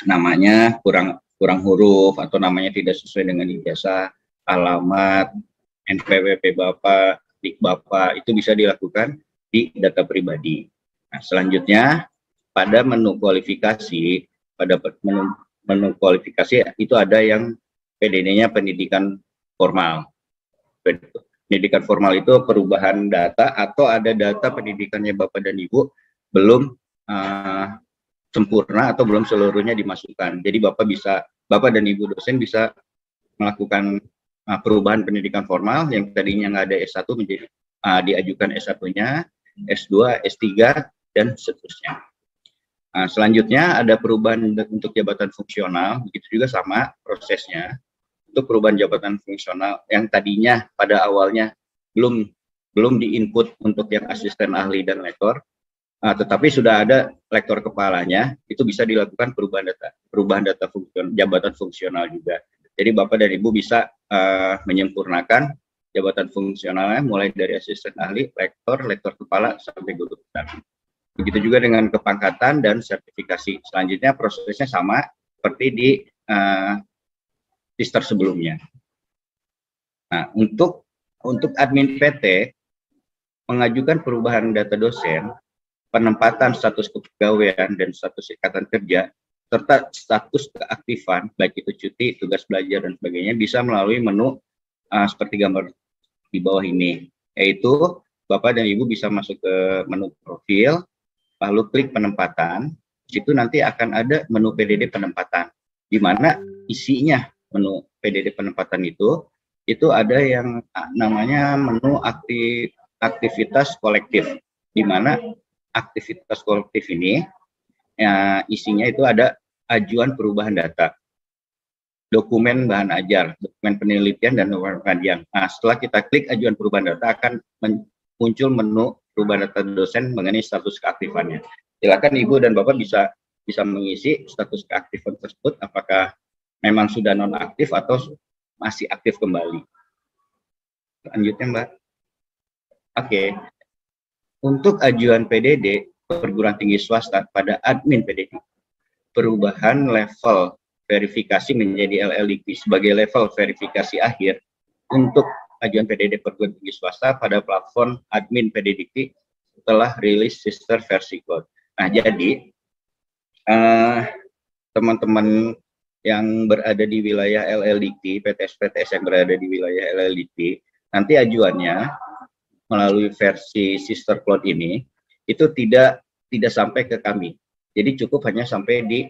namanya kurang kurang huruf atau namanya tidak sesuai dengan ijazah, alamat, NPWP Bapak, nik Bapak, itu bisa dilakukan di data pribadi. Nah, selanjutnya pada menu kualifikasi, pada menu, menu kualifikasi itu ada yang PDN-nya pendidikan formal pendidikan formal itu perubahan data atau ada data pendidikannya Bapak dan Ibu belum uh, sempurna atau belum seluruhnya dimasukkan. Jadi Bapak bisa Bapak dan Ibu dosen bisa melakukan uh, perubahan pendidikan formal yang tadinya nggak ada S1 menjadi uh, diajukan S1-nya, S2, S3 dan seterusnya. Nah, selanjutnya ada perubahan untuk jabatan fungsional, begitu juga sama prosesnya itu perubahan jabatan fungsional yang tadinya pada awalnya belum belum diinput untuk yang asisten ahli dan lektor, uh, tetapi sudah ada lektor kepalanya, itu bisa dilakukan perubahan data perubahan data fungsional jabatan fungsional juga. Jadi Bapak dan Ibu bisa uh, menyempurnakan jabatan fungsionalnya mulai dari asisten ahli, lektor, lektor kepala sampai guru besar. Begitu juga dengan kepangkatan dan sertifikasi. Selanjutnya prosesnya sama seperti di uh, sister sebelumnya. Nah, untuk untuk admin PT mengajukan perubahan data dosen, penempatan status kepegawaian dan status ikatan kerja serta status keaktifan baik itu cuti, tugas belajar dan sebagainya bisa melalui menu uh, seperti gambar di bawah ini yaitu Bapak dan Ibu bisa masuk ke menu profil lalu klik penempatan situ nanti akan ada menu PDD penempatan di mana isinya menu PDD penempatan itu, itu ada yang ah, namanya menu aktif, aktivitas kolektif, di mana aktivitas kolektif ini ya, isinya itu ada ajuan perubahan data, dokumen bahan ajar, dokumen penelitian, dan nomor pengajian. Nah, setelah kita klik ajuan perubahan data akan muncul menu perubahan data dosen mengenai status keaktifannya. Silakan Ibu dan Bapak bisa bisa mengisi status keaktifan tersebut, apakah memang sudah nonaktif atau masih aktif kembali. Lanjutnya Mbak. Oke. Okay. Untuk ajuan PDD perguruan tinggi swasta pada admin PDD, perubahan level verifikasi menjadi LLDP sebagai level verifikasi akhir untuk ajuan PDD perguruan tinggi swasta pada platform admin PDD telah rilis sister versi code. Nah, jadi eh, teman-teman uh, teman -teman yang berada di wilayah LLDP, PTS-PTS yang berada di wilayah LLDP, nanti ajuannya melalui versi sister cloud ini itu tidak tidak sampai ke kami. Jadi cukup hanya sampai di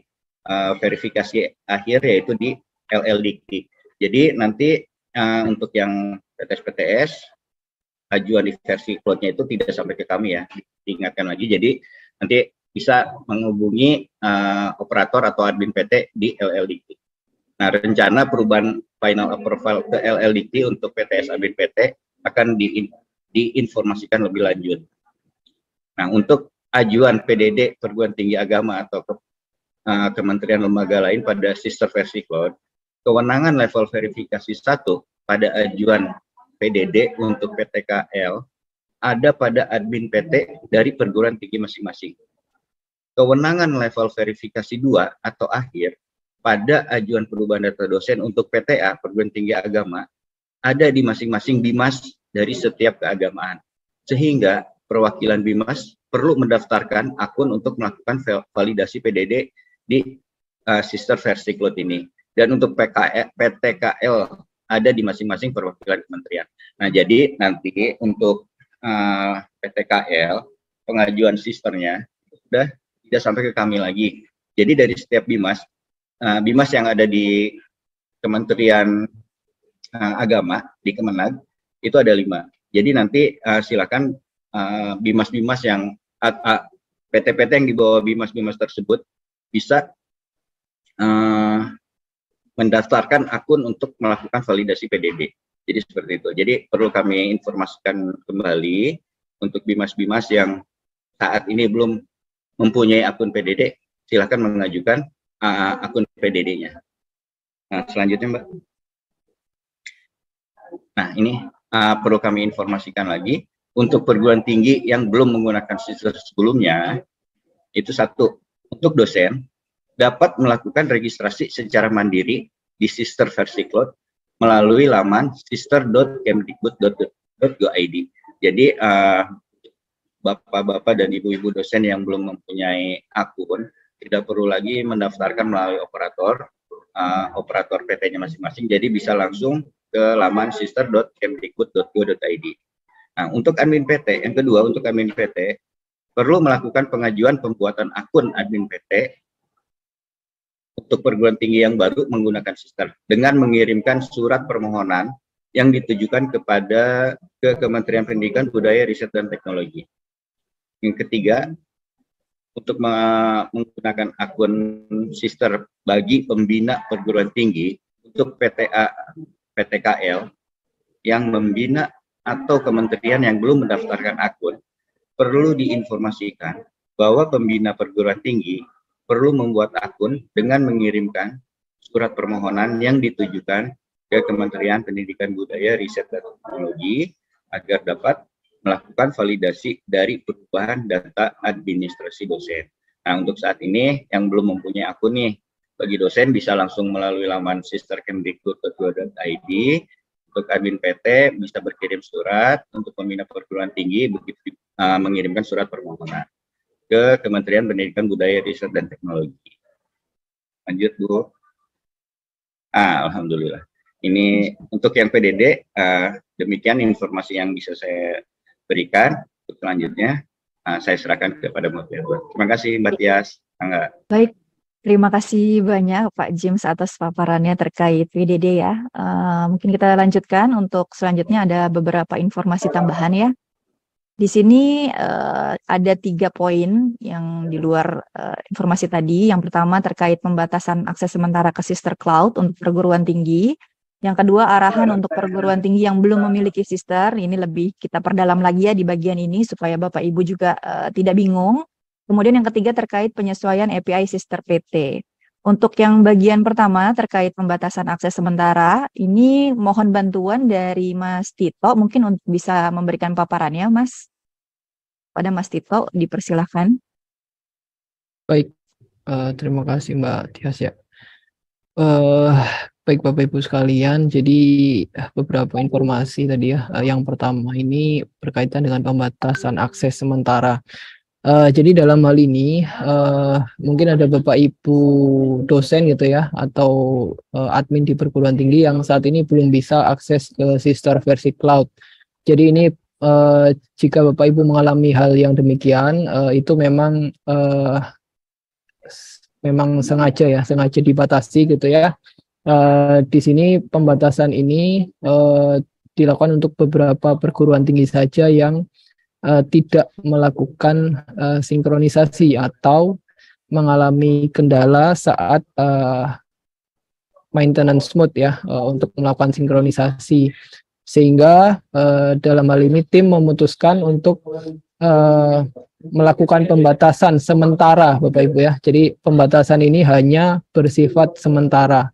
uh, verifikasi akhir yaitu di LLDP. Jadi nanti uh, untuk yang PTS-PTS ajuan di versi cloudnya itu tidak sampai ke kami ya. Diingatkan lagi. Jadi nanti bisa menghubungi uh, operator atau admin PT di LLDT. Nah, rencana perubahan final approval ke LLDT untuk PT admin PT akan di, diinformasikan lebih lanjut. Nah, untuk ajuan PDD perguruan tinggi agama atau ke, uh, kementerian lembaga lain pada sister versi cloud, kewenangan level verifikasi satu pada ajuan PDD untuk PTKL ada pada admin PT dari perguruan tinggi masing-masing kewenangan level verifikasi 2 atau akhir pada ajuan perubahan data dosen untuk PTA, perguruan tinggi agama, ada di masing-masing bimas dari setiap keagamaan. Sehingga perwakilan bimas perlu mendaftarkan akun untuk melakukan validasi PDD di uh, sister versi Cloud ini. Dan untuk PKL, e, PTKL ada di masing-masing perwakilan kementerian. Nah, jadi nanti untuk uh, eh, PTKL pengajuan sisternya sudah tidak sampai ke kami lagi. Jadi dari setiap bimas, uh, bimas yang ada di Kementerian uh, Agama di Kemenag itu ada lima. Jadi nanti uh, silakan bimas-bimas uh, yang PT-PT yang dibawa bimas-bimas tersebut bisa uh, mendaftarkan akun untuk melakukan validasi PDB. Jadi seperti itu. Jadi perlu kami informasikan kembali untuk bimas-bimas yang saat ini belum mempunyai akun PDD, silahkan mengajukan uh, akun PDD-nya. Nah, selanjutnya Mbak. Nah, ini uh, perlu kami informasikan lagi. Untuk perguruan tinggi yang belum menggunakan sistem sebelumnya, itu satu, untuk dosen dapat melakukan registrasi secara mandiri di sister versi cloud melalui laman sister.kemdikbud.go.id. Jadi uh, bapak-bapak dan ibu-ibu dosen yang belum mempunyai akun tidak perlu lagi mendaftarkan melalui operator uh, operator PT-nya masing-masing jadi bisa langsung ke laman sister.kemdikbud.go.id. Nah, untuk admin PT, yang kedua untuk admin PT perlu melakukan pengajuan pembuatan akun admin PT untuk perguruan tinggi yang baru menggunakan sister dengan mengirimkan surat permohonan yang ditujukan kepada ke Kementerian Pendidikan, Budaya, Riset dan Teknologi. Yang ketiga, untuk menggunakan akun sister bagi pembina perguruan tinggi untuk PTA PTKL yang membina atau kementerian yang belum mendaftarkan akun perlu diinformasikan bahwa pembina perguruan tinggi perlu membuat akun dengan mengirimkan surat permohonan yang ditujukan ke Kementerian Pendidikan Budaya, Riset dan Teknologi agar dapat melakukan validasi dari perubahan data administrasi dosen. Nah, untuk saat ini yang belum mempunyai akun nih, bagi dosen bisa langsung melalui laman sisterkemdikbud.go.id untuk admin PT bisa berkirim surat untuk pembina perguruan tinggi begitu uh, mengirimkan surat permohonan ke Kementerian Pendidikan Budaya Riset dan Teknologi. Lanjut Bu. Ah, alhamdulillah. Ini untuk yang PDD uh, ah, demikian informasi yang bisa saya berikan. Untuk selanjutnya uh, saya serahkan kepada moderator. Terima kasih Mbak Tias. Angga. Baik, Terima kasih banyak Pak James atas paparannya terkait VDD ya. Uh, mungkin kita lanjutkan untuk selanjutnya ada beberapa informasi tambahan ya. Di sini uh, ada tiga poin yang di luar uh, informasi tadi. Yang pertama terkait pembatasan akses sementara ke sister cloud untuk perguruan tinggi. Yang kedua, arahan untuk perguruan tinggi yang belum memiliki sister, ini lebih kita perdalam lagi ya di bagian ini supaya Bapak Ibu juga uh, tidak bingung. Kemudian yang ketiga terkait penyesuaian API sister PT. Untuk yang bagian pertama terkait pembatasan akses sementara, ini mohon bantuan dari Mas Tito mungkin untuk bisa memberikan paparannya, Mas. Pada Mas Tito dipersilahkan. Baik, uh, terima kasih Mbak Tias ya. Uh, Baik Bapak Ibu sekalian, jadi eh, beberapa informasi tadi ya. Eh, yang pertama ini berkaitan dengan pembatasan akses sementara. Uh, jadi dalam hal ini uh, mungkin ada Bapak Ibu dosen gitu ya atau uh, admin di perguruan tinggi yang saat ini belum bisa akses ke sister versi cloud. Jadi ini uh, jika Bapak Ibu mengalami hal yang demikian uh, itu memang uh, memang sengaja ya sengaja dibatasi gitu ya Uh, di sini pembatasan ini uh, dilakukan untuk beberapa perguruan tinggi saja yang uh, tidak melakukan uh, sinkronisasi atau mengalami kendala saat uh, maintenance mode ya uh, untuk melakukan sinkronisasi sehingga uh, dalam hal ini tim memutuskan untuk uh, melakukan pembatasan sementara Bapak Ibu ya. Jadi pembatasan ini hanya bersifat sementara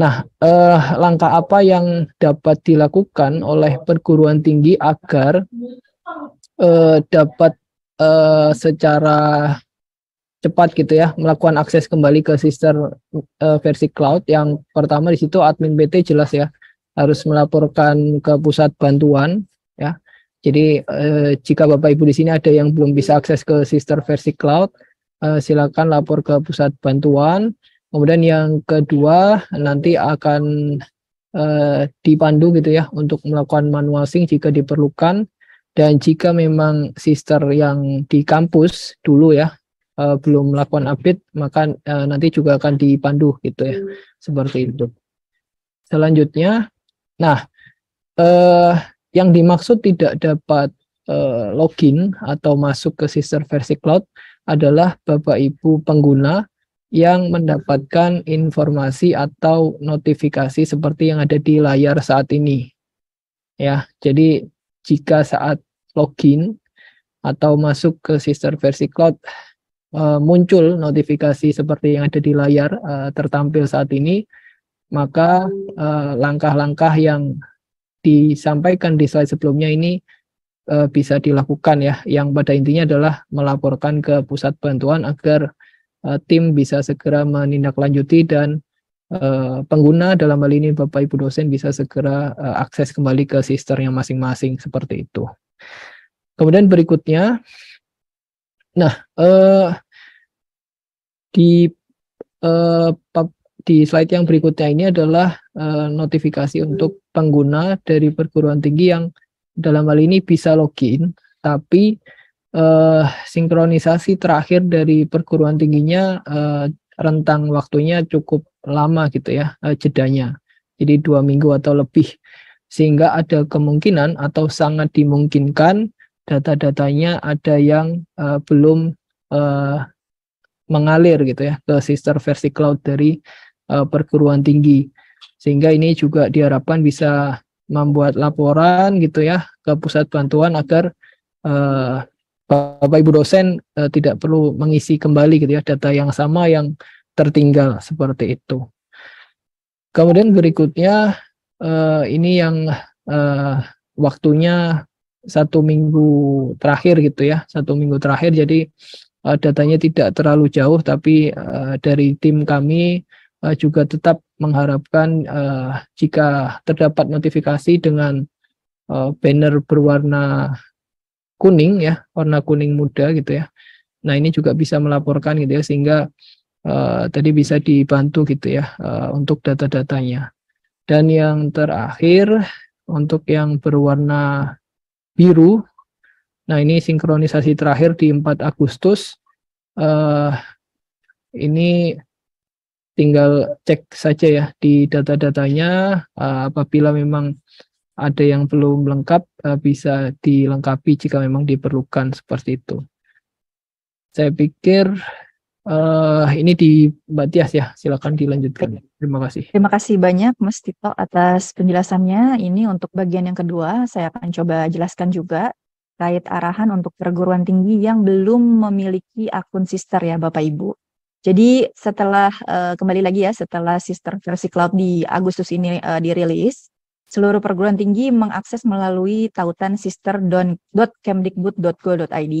Nah, eh, langkah apa yang dapat dilakukan oleh perguruan tinggi agar eh, dapat eh, secara cepat gitu ya melakukan akses kembali ke sistem eh, versi cloud? Yang pertama di situ admin BT jelas ya harus melaporkan ke pusat bantuan ya. Jadi eh, jika Bapak Ibu di sini ada yang belum bisa akses ke sistem versi cloud, eh, silakan lapor ke pusat bantuan Kemudian yang kedua nanti akan eh, dipandu gitu ya untuk melakukan manual sync jika diperlukan dan jika memang sister yang di kampus dulu ya eh, belum melakukan update maka eh, nanti juga akan dipandu gitu ya seperti itu. Selanjutnya, nah eh, yang dimaksud tidak dapat eh, login atau masuk ke sister versi cloud adalah Bapak Ibu pengguna yang mendapatkan informasi atau notifikasi seperti yang ada di layar saat ini. Ya, jadi jika saat login atau masuk ke sister versi cloud eh, muncul notifikasi seperti yang ada di layar eh, tertampil saat ini, maka eh, langkah-langkah yang disampaikan di slide sebelumnya ini bisa dilakukan ya. Yang pada intinya adalah melaporkan ke pusat bantuan agar Eh, tim bisa segera menindaklanjuti dan eh, pengguna dalam hal ini Bapak Ibu dosen bisa segera eh, akses kembali ke sisternya masing-masing seperti itu. Kemudian berikutnya, nah uh, di uh, di slide yang berikutnya ini adalah uh, notifikasi untuk pengguna dari perguruan tinggi yang dalam hal ini bisa login, tapi uh, sinkronisasi terakhir dari perguruan tingginya uh, rentang waktunya cukup lama gitu ya uh, jedanya jadi dua minggu atau lebih sehingga ada kemungkinan atau sangat dimungkinkan data-datanya ada yang uh, belum uh, mengalir gitu ya ke sister versi cloud dari uh, perguruan tinggi sehingga ini juga diharapkan bisa membuat laporan gitu ya ke pusat bantuan agar uh, Bapak Ibu dosen uh, tidak perlu mengisi kembali gitu ya data yang sama yang tertinggal seperti itu. Kemudian berikutnya uh, ini yang uh, waktunya satu minggu terakhir gitu ya satu minggu terakhir jadi uh, datanya tidak terlalu jauh tapi uh, dari tim kami uh, juga tetap mengharapkan uh, jika terdapat notifikasi dengan uh, banner berwarna kuning ya, warna kuning muda gitu ya. Nah, ini juga bisa melaporkan gitu ya sehingga uh, tadi bisa dibantu gitu ya uh, untuk data-datanya. Dan yang terakhir untuk yang berwarna biru. Nah, ini sinkronisasi terakhir di 4 Agustus. Uh, ini tinggal cek saja ya di data-datanya uh, apabila memang ada yang belum lengkap eh, bisa dilengkapi jika memang diperlukan seperti itu. Saya pikir uh, ini di Mbak Tias ya, silakan dilanjutkan. Terima kasih. Terima kasih banyak Mas Tito atas penjelasannya. Ini untuk bagian yang kedua saya akan coba jelaskan juga terkait arahan untuk perguruan tinggi yang belum memiliki akun sister ya Bapak Ibu. Jadi setelah uh, kembali lagi ya setelah sister versi cloud di Agustus ini uh, dirilis, seluruh perguruan tinggi mengakses melalui tautan sister.kemdikbud.go.id.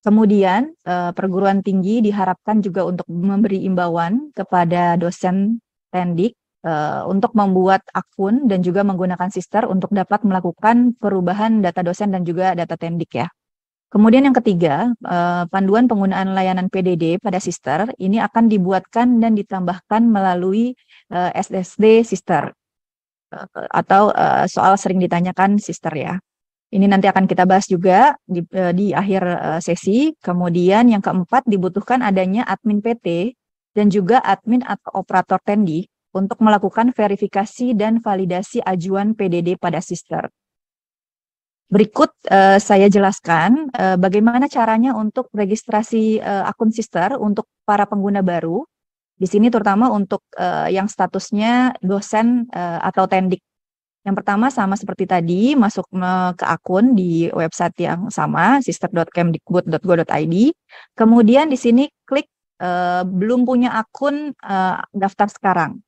Kemudian eh, perguruan tinggi diharapkan juga untuk memberi imbauan kepada dosen tendik eh, untuk membuat akun dan juga menggunakan sister untuk dapat melakukan perubahan data dosen dan juga data tendik ya. Kemudian yang ketiga, eh, panduan penggunaan layanan PDD pada sister ini akan dibuatkan dan ditambahkan melalui SSD sister. Eh, atau uh, soal sering ditanyakan sister ya. Ini nanti akan kita bahas juga di, uh, di akhir uh, sesi. Kemudian yang keempat dibutuhkan adanya admin PT dan juga admin atau operator Tendi untuk melakukan verifikasi dan validasi ajuan PDD pada sister. Berikut uh, saya jelaskan uh, bagaimana caranya untuk registrasi uh, akun sister untuk para pengguna baru di sini terutama untuk uh, yang statusnya dosen uh, atau tendik. Yang pertama sama seperti tadi, masuk ke akun di website yang sama, sister.camdikbud.go.id. Kemudian di sini klik uh, belum punya akun uh, daftar sekarang.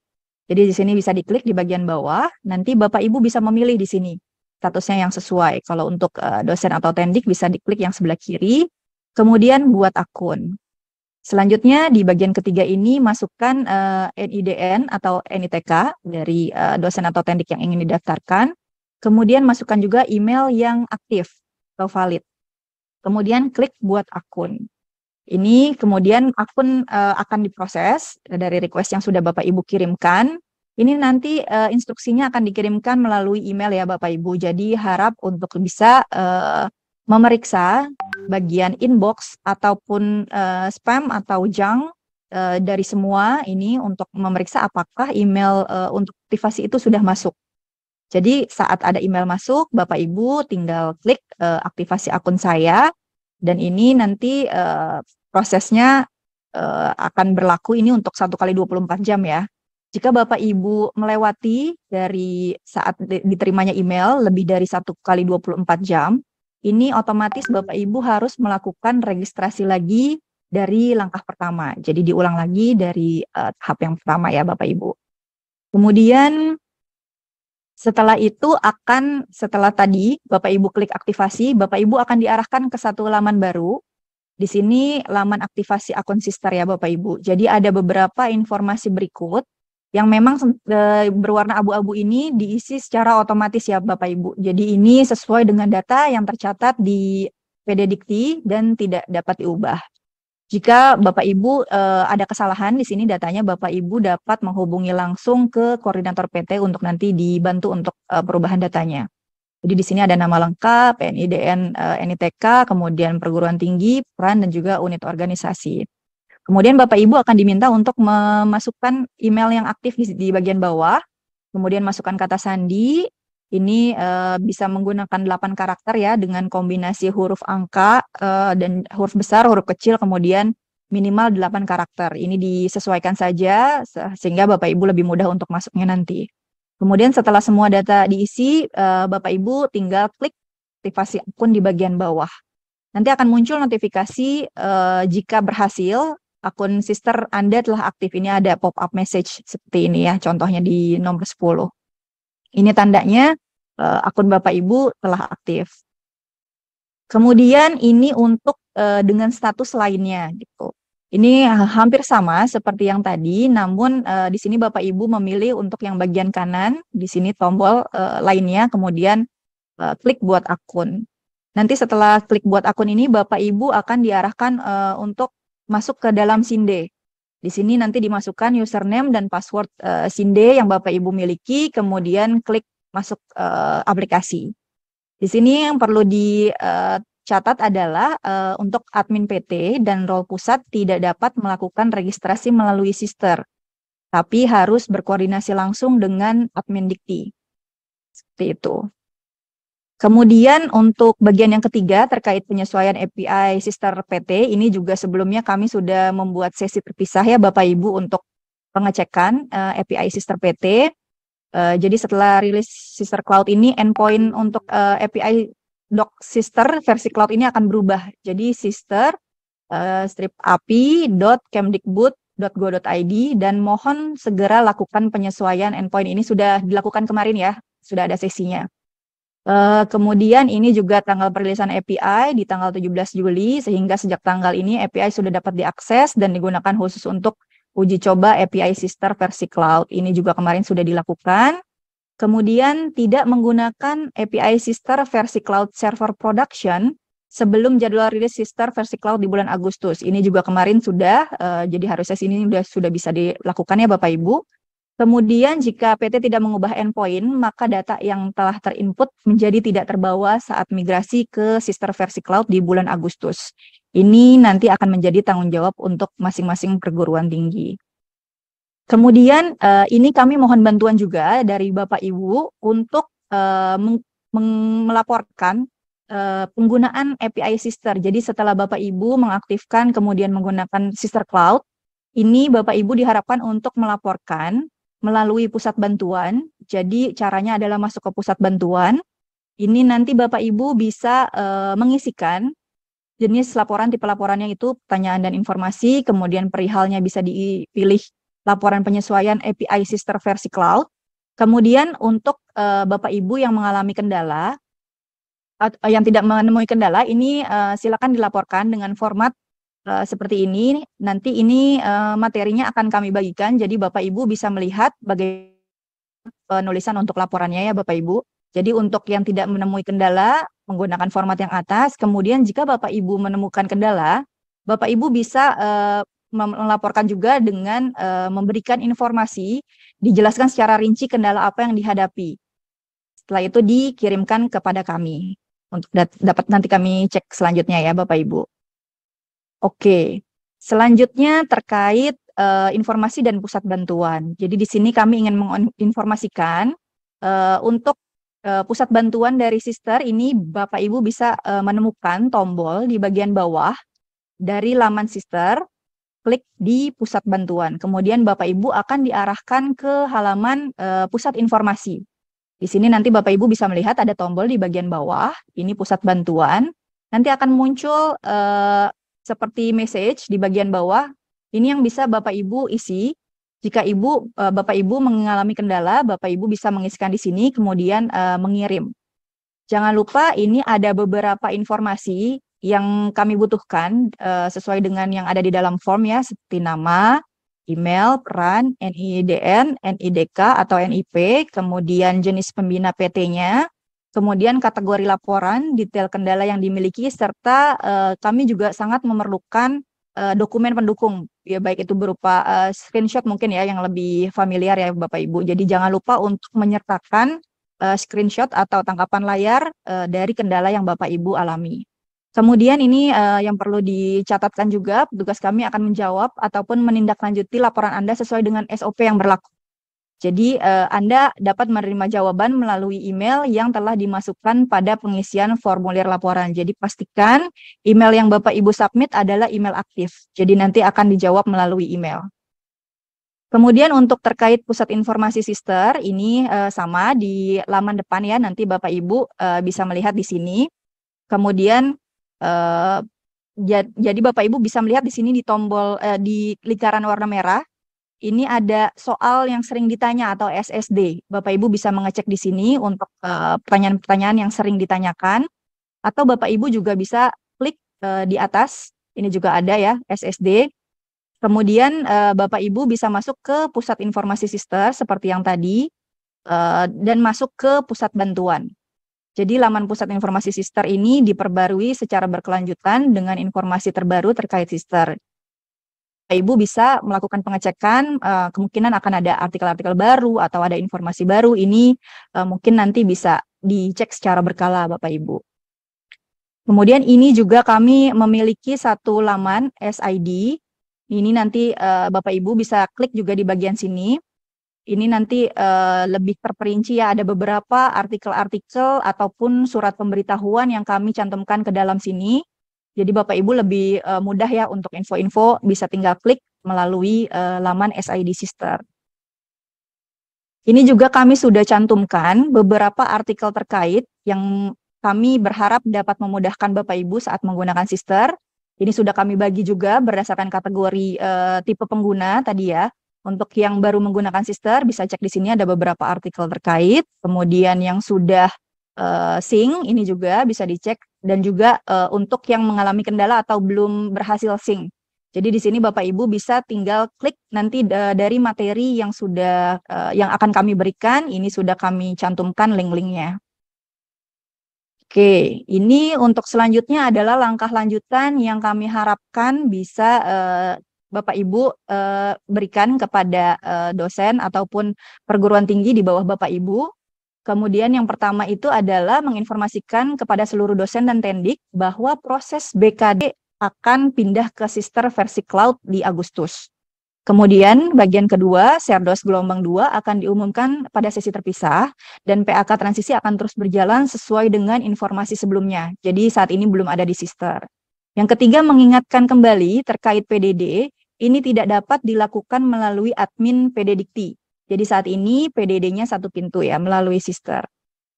Jadi di sini bisa diklik di bagian bawah, nanti Bapak Ibu bisa memilih di sini statusnya yang sesuai. Kalau untuk uh, dosen atau tendik bisa diklik yang sebelah kiri, kemudian buat akun. Selanjutnya di bagian ketiga ini masukkan uh, eh, NIDN atau NITK dari uh, dosen atau teknik yang ingin didaftarkan. Kemudian masukkan juga email yang aktif atau valid. Kemudian klik buat akun. Ini kemudian akun uh, akan diproses dari request yang sudah Bapak Ibu kirimkan. Ini nanti uh, instruksinya akan dikirimkan melalui email ya Bapak Ibu. Jadi harap untuk bisa uh, memeriksa bagian inbox ataupun uh, spam atau junk uh, dari semua ini untuk memeriksa apakah email uh, untuk privasi itu sudah masuk. Jadi saat ada email masuk, Bapak Ibu tinggal klik uh, aktivasi akun saya dan ini nanti uh, prosesnya uh, akan berlaku ini untuk satu kali 24 jam ya. Jika Bapak Ibu melewati dari saat diterimanya email lebih dari satu kali 24 jam, ini otomatis Bapak Ibu harus melakukan registrasi lagi dari langkah pertama. Jadi diulang lagi dari uh, tahap yang pertama ya Bapak Ibu. Kemudian setelah itu akan setelah tadi Bapak Ibu klik aktivasi, Bapak Ibu akan diarahkan ke satu laman baru. Di sini laman aktivasi akun sister ya Bapak Ibu. Jadi ada beberapa informasi berikut yang memang eh, berwarna abu-abu ini diisi secara otomatis ya Bapak Ibu. Jadi ini sesuai dengan data yang tercatat di PD dan tidak dapat diubah. Jika Bapak Ibu eh, ada kesalahan di sini datanya Bapak Ibu dapat menghubungi langsung ke koordinator PT untuk nanti dibantu untuk eh, perubahan datanya. Jadi di sini ada nama lengkap, PNIDN, NITK, kemudian perguruan tinggi, peran dan juga unit organisasi. Kemudian Bapak Ibu akan diminta untuk memasukkan email yang aktif di, bagian bawah, kemudian masukkan kata sandi. Ini uh, bisa menggunakan 8 karakter ya dengan kombinasi huruf angka uh, dan huruf besar, huruf kecil, kemudian minimal 8 karakter. Ini disesuaikan saja sehingga Bapak Ibu lebih mudah untuk masuknya nanti. Kemudian setelah semua data diisi, uh, Bapak Ibu tinggal klik aktivasi akun di bagian bawah. Nanti akan muncul notifikasi uh, jika berhasil akun sister Anda telah aktif. Ini ada pop-up message seperti ini ya, contohnya di nomor 10. Ini tandanya uh, akun Bapak Ibu telah aktif. Kemudian ini untuk uh, dengan status lainnya gitu. Ini hampir sama seperti yang tadi, namun uh, di sini Bapak Ibu memilih untuk yang bagian kanan, di sini tombol uh, lainnya, kemudian uh, klik buat akun. Nanti setelah klik buat akun ini, Bapak Ibu akan diarahkan uh, untuk masuk ke dalam Sinde. Di sini nanti dimasukkan username dan password uh, Sinde yang Bapak Ibu miliki, kemudian klik masuk uh, aplikasi. Di sini yang perlu dicatat eh, uh, adalah uh, untuk admin PT dan role pusat tidak dapat melakukan registrasi melalui sister, tapi harus berkoordinasi langsung dengan admin dikti. Seperti itu. Kemudian untuk bagian yang ketiga terkait penyesuaian API sister PT, ini juga sebelumnya kami sudah membuat sesi terpisah ya Bapak Ibu untuk pengecekan uh, eh, API sister PT. Uh, eh, jadi setelah rilis sister cloud ini, endpoint untuk uh, eh, API doc sister versi cloud ini akan berubah. Jadi sister uh, strip api dot kemdikbud .go.id dan mohon segera lakukan penyesuaian endpoint ini sudah dilakukan kemarin ya, sudah ada sesinya. Uh, kemudian ini juga tanggal perilisan API di tanggal 17 Juli sehingga sejak tanggal ini API sudah dapat diakses dan digunakan khusus untuk uji coba API sister versi cloud. Ini juga kemarin sudah dilakukan. Kemudian tidak menggunakan API sister versi cloud server production sebelum jadwal rilis sister versi cloud di bulan Agustus. Ini juga kemarin sudah, uh, jadi harusnya ini sudah sudah bisa dilakukan ya Bapak Ibu. Kemudian jika PT tidak mengubah endpoint, maka data yang telah terinput menjadi tidak terbawa saat migrasi ke sister versi cloud di bulan Agustus. Ini nanti akan menjadi tanggung jawab untuk masing-masing perguruan tinggi. Kemudian eh, ini kami mohon bantuan juga dari Bapak Ibu untuk eh, melaporkan eh, penggunaan API sister. Jadi setelah Bapak Ibu mengaktifkan kemudian menggunakan sister cloud, ini Bapak Ibu diharapkan untuk melaporkan melalui pusat bantuan. Jadi caranya adalah masuk ke pusat bantuan. Ini nanti Bapak Ibu bisa uh, mengisikan jenis laporan tipe laporannya itu pertanyaan dan informasi, kemudian perihalnya bisa dipilih laporan penyesuaian API sister versi cloud. Kemudian untuk uh, Bapak Ibu yang mengalami kendala atau yang tidak menemui kendala ini uh, silakan dilaporkan dengan format Eh, seperti ini. Nanti ini uh, materinya akan kami bagikan, jadi Bapak Ibu bisa melihat bagaimana penulisan eh, untuk laporannya ya Bapak Ibu. Jadi untuk yang tidak menemui kendala, menggunakan format yang atas. Kemudian jika Bapak Ibu menemukan kendala, Bapak Ibu bisa uh, melaporkan juga dengan uh, memberikan informasi, dijelaskan secara rinci kendala apa yang dihadapi. Setelah itu dikirimkan kepada kami untuk dapat nanti kami cek selanjutnya ya Bapak Ibu. Oke, selanjutnya terkait uh, informasi dan pusat bantuan. Jadi di sini kami ingin menginformasikan uh, untuk uh, pusat bantuan dari Sister ini Bapak Ibu bisa uh, menemukan tombol di bagian bawah dari laman Sister, klik di pusat bantuan. Kemudian Bapak Ibu akan diarahkan ke halaman uh, pusat informasi. Di sini nanti Bapak Ibu bisa melihat ada tombol di bagian bawah, ini pusat bantuan. Nanti akan muncul uh, seperti message di bagian bawah. Ini yang bisa Bapak Ibu isi. Jika Ibu eh, Bapak Ibu mengalami kendala, Bapak Ibu bisa mengisikan di sini kemudian uh, mengirim. Jangan lupa ini ada beberapa informasi yang kami butuhkan uh, sesuai dengan yang ada di dalam form ya, seperti nama, email, peran, NIDN, NIDK atau NIP, kemudian jenis pembina PT-nya, Kemudian kategori laporan, detail kendala yang dimiliki, serta uh, kami juga sangat memerlukan uh, dokumen pendukung, ya baik itu berupa uh, screenshot mungkin ya yang lebih familiar ya Bapak Ibu. Jadi jangan lupa untuk menyertakan uh, screenshot atau tangkapan layar uh, dari kendala yang Bapak Ibu alami. Kemudian ini uh, yang perlu dicatatkan juga, petugas kami akan menjawab ataupun menindaklanjuti laporan Anda sesuai dengan SOP yang berlaku. Jadi uh, Anda dapat menerima jawaban melalui email yang telah dimasukkan pada pengisian formulir laporan. Jadi pastikan email yang Bapak Ibu submit adalah email aktif. Jadi nanti akan dijawab melalui email. Kemudian untuk terkait pusat informasi sister ini uh, sama di laman depan ya nanti Bapak Ibu uh, bisa melihat di sini. Kemudian uh, jadi Bapak Ibu bisa melihat di sini di tombol uh, di lingkaran warna merah ini ada soal yang sering ditanya atau SSD. Bapak Ibu bisa mengecek di sini untuk eh, pertanyaan-pertanyaan uh, yang sering ditanyakan atau Bapak Ibu juga bisa klik uh, di atas. Ini juga ada ya SSD. Kemudian uh, Bapak Ibu bisa masuk ke pusat informasi sister seperti yang tadi uh, dan masuk ke pusat bantuan. Jadi laman pusat informasi sister ini diperbarui secara berkelanjutan dengan informasi terbaru terkait sister. Ibu bisa melakukan pengecekan, uh, kemungkinan akan ada artikel-artikel baru atau ada informasi baru. Ini uh, mungkin nanti bisa dicek secara berkala, Bapak Ibu. Kemudian ini juga kami memiliki satu laman SID. Ini nanti uh, Bapak Ibu bisa klik juga di bagian sini. Ini nanti uh, lebih terperinci ya, ada beberapa artikel-artikel ataupun surat pemberitahuan yang kami cantumkan ke dalam sini jadi Bapak Ibu lebih uh, mudah ya untuk info-info bisa tinggal klik melalui uh, laman SID Sister. Ini juga kami sudah cantumkan beberapa artikel terkait yang kami berharap dapat memudahkan Bapak Ibu saat menggunakan Sister. Ini sudah kami bagi juga berdasarkan kategori uh, tipe pengguna tadi ya. Untuk yang baru menggunakan Sister bisa cek di sini ada beberapa artikel terkait. Kemudian yang sudah uh, eh, sync ini juga bisa dicek dan juga uh, untuk yang mengalami kendala atau belum berhasil sync. Jadi di sini Bapak Ibu bisa tinggal klik nanti uh, dari materi yang sudah uh, yang akan kami berikan, ini sudah kami cantumkan link-linknya. Oke, ini untuk selanjutnya adalah langkah lanjutan yang kami harapkan bisa uh, Bapak Ibu uh, berikan kepada uh, dosen ataupun perguruan tinggi di bawah Bapak Ibu Kemudian yang pertama itu adalah menginformasikan kepada seluruh dosen dan tendik bahwa proses BKD akan pindah ke sister versi cloud di Agustus. Kemudian bagian kedua, Serdos gelombang 2 akan diumumkan pada sesi terpisah dan PAK transisi akan terus berjalan sesuai dengan informasi sebelumnya. Jadi saat ini belum ada di sister. Yang ketiga, mengingatkan kembali terkait PDD, ini tidak dapat dilakukan melalui admin PDDikti jadi saat ini PDD-nya satu pintu ya melalui sister.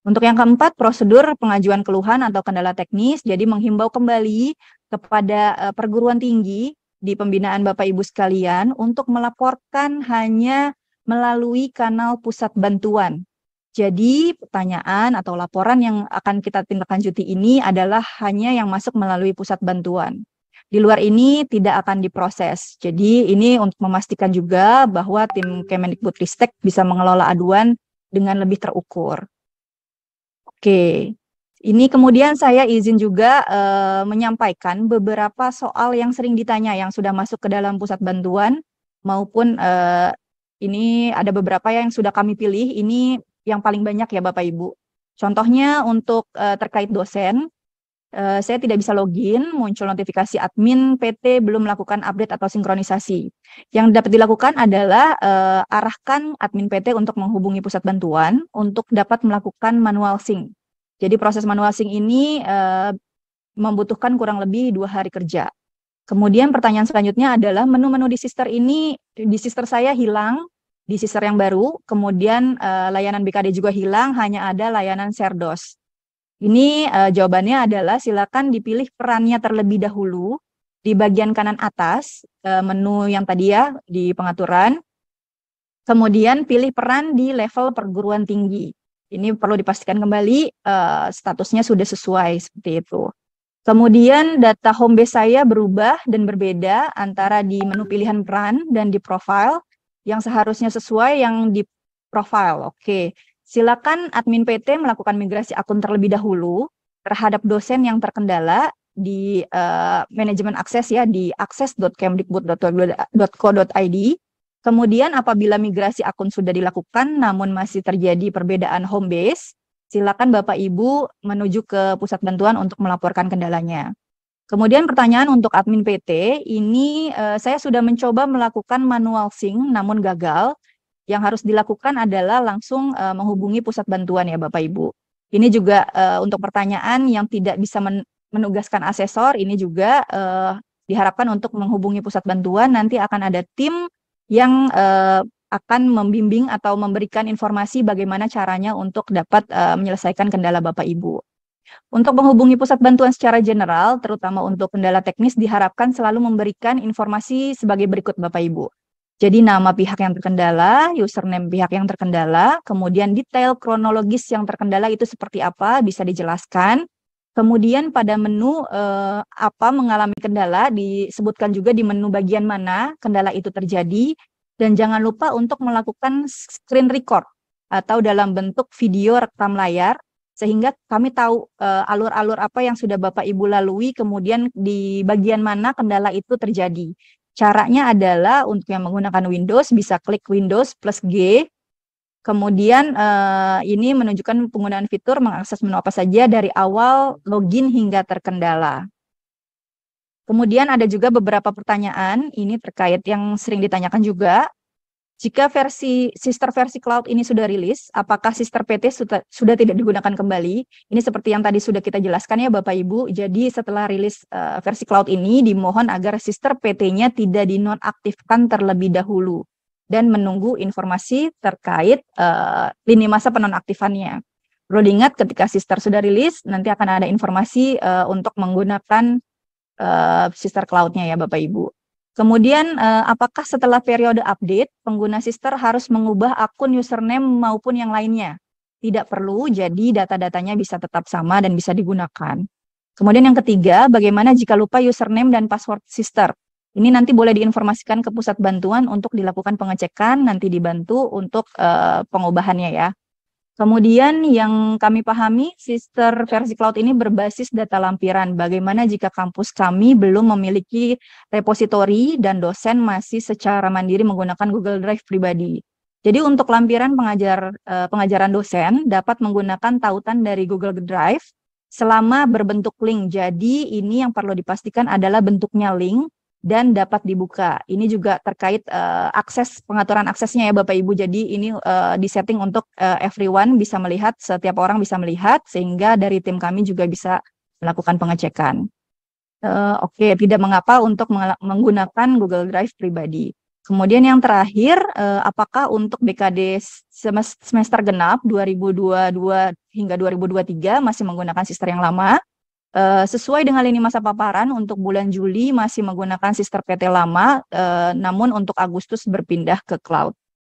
Untuk yang keempat, prosedur pengajuan keluhan atau kendala teknis, jadi menghimbau kembali kepada eh, perguruan tinggi di pembinaan Bapak Ibu sekalian untuk melaporkan hanya melalui kanal pusat bantuan. Jadi pertanyaan atau laporan yang akan kita tindak lanjuti ini adalah hanya yang masuk melalui pusat bantuan. Di luar ini tidak akan diproses. Jadi ini untuk memastikan juga bahwa tim Kemendikbudristek bisa mengelola aduan dengan lebih terukur. Oke, ini kemudian saya izin juga e, menyampaikan beberapa soal yang sering ditanya yang sudah masuk ke dalam pusat bantuan maupun e, ini ada beberapa yang sudah kami pilih. Ini yang paling banyak ya Bapak Ibu. Contohnya untuk e, terkait dosen, Eh, saya tidak bisa login, muncul notifikasi admin PT belum melakukan update atau sinkronisasi. Yang dapat dilakukan adalah uh, arahkan admin PT untuk menghubungi pusat bantuan untuk dapat melakukan manual sync. Jadi proses manual sync ini uh, membutuhkan kurang lebih dua hari kerja. Kemudian pertanyaan selanjutnya adalah menu-menu di sister ini, di sister saya hilang, di sister yang baru, kemudian uh, layanan BKD juga hilang, hanya ada layanan Serdos. Ini uh, jawabannya adalah silakan dipilih perannya terlebih dahulu di bagian kanan atas uh, menu yang tadi ya di pengaturan. Kemudian pilih peran di level perguruan tinggi. Ini perlu dipastikan kembali uh, statusnya sudah sesuai seperti itu. Kemudian data home base saya berubah dan berbeda antara di menu pilihan peran dan di profile yang seharusnya sesuai yang di profile. Oke. Okay. Silakan admin PT melakukan migrasi akun terlebih dahulu terhadap dosen yang terkendala di uh, manajemen akses ya di akses.kemdikbud.co.id. Kemudian apabila migrasi akun sudah dilakukan namun masih terjadi perbedaan home base, silakan Bapak Ibu menuju ke pusat bantuan untuk melaporkan kendalanya. Kemudian pertanyaan untuk admin PT, ini uh, saya sudah mencoba melakukan manual sync namun gagal yang harus dilakukan adalah langsung uh, menghubungi pusat bantuan ya Bapak Ibu. Ini juga uh, untuk pertanyaan yang tidak bisa men menugaskan asesor, ini juga uh, diharapkan untuk menghubungi pusat bantuan. Nanti akan ada tim yang uh, akan membimbing atau memberikan informasi bagaimana caranya untuk dapat uh, menyelesaikan kendala Bapak Ibu. Untuk menghubungi pusat bantuan secara general, terutama untuk kendala teknis, diharapkan selalu memberikan informasi sebagai berikut Bapak Ibu. Jadi nama pihak yang terkendala, username pihak yang terkendala, kemudian detail kronologis yang terkendala itu seperti apa bisa dijelaskan. Kemudian pada menu eh, apa mengalami kendala disebutkan juga di menu bagian mana kendala itu terjadi dan jangan lupa untuk melakukan screen record atau dalam bentuk video rekam layar sehingga kami tahu eh, alur-alur uh, apa yang sudah Bapak Ibu lalui kemudian di bagian mana kendala itu terjadi. Caranya adalah untuk yang menggunakan Windows bisa klik Windows plus G. Kemudian eh, ini menunjukkan penggunaan fitur mengakses menu apa saja dari awal login hingga terkendala. Kemudian ada juga beberapa pertanyaan, ini terkait yang sering ditanyakan juga. Jika versi sister versi cloud ini sudah rilis, apakah sister PT sudah, sudah tidak digunakan kembali? Ini seperti yang tadi sudah kita jelaskan ya Bapak Ibu. Jadi setelah rilis uh, versi cloud ini dimohon agar sister PT-nya tidak dinonaktifkan terlebih dahulu dan menunggu informasi terkait uh, lini masa penonaktifannya. Perlu diingat ketika sister sudah rilis nanti akan ada informasi uh, untuk menggunakan uh, sister cloud-nya ya Bapak Ibu. Kemudian, eh, apakah setelah periode update, pengguna sister harus mengubah akun username maupun yang lainnya? Tidak perlu, jadi data-datanya bisa tetap sama dan bisa digunakan. Kemudian yang ketiga, bagaimana jika lupa username dan password sister? Ini nanti boleh diinformasikan ke pusat bantuan untuk dilakukan pengecekan, nanti dibantu untuk uh, pengubahannya ya. Kemudian yang kami pahami, sister versi cloud ini berbasis data lampiran. Bagaimana jika kampus kami belum memiliki repositori dan dosen masih secara mandiri menggunakan Google Drive pribadi? Jadi untuk lampiran pengajar eh, pengajaran dosen dapat menggunakan tautan dari Google Drive selama berbentuk link. Jadi ini yang perlu dipastikan adalah bentuknya link dan dapat dibuka. Ini juga terkait uh, akses pengaturan aksesnya ya Bapak Ibu. Jadi ini uh, disetting untuk uh, everyone bisa melihat, setiap orang bisa melihat sehingga dari tim kami juga bisa melakukan pengecekan. Uh, Oke, okay, tidak mengapa untuk menggunakan Google Drive pribadi. Kemudian yang terakhir, uh, apakah untuk BKD semester genap 2022 hingga 2023 masih menggunakan sistem yang lama? Eh, sesuai dengan lini masa paparan untuk bulan Juli masih menggunakan sister PT lama, eh, namun untuk Agustus berpindah ke cloud.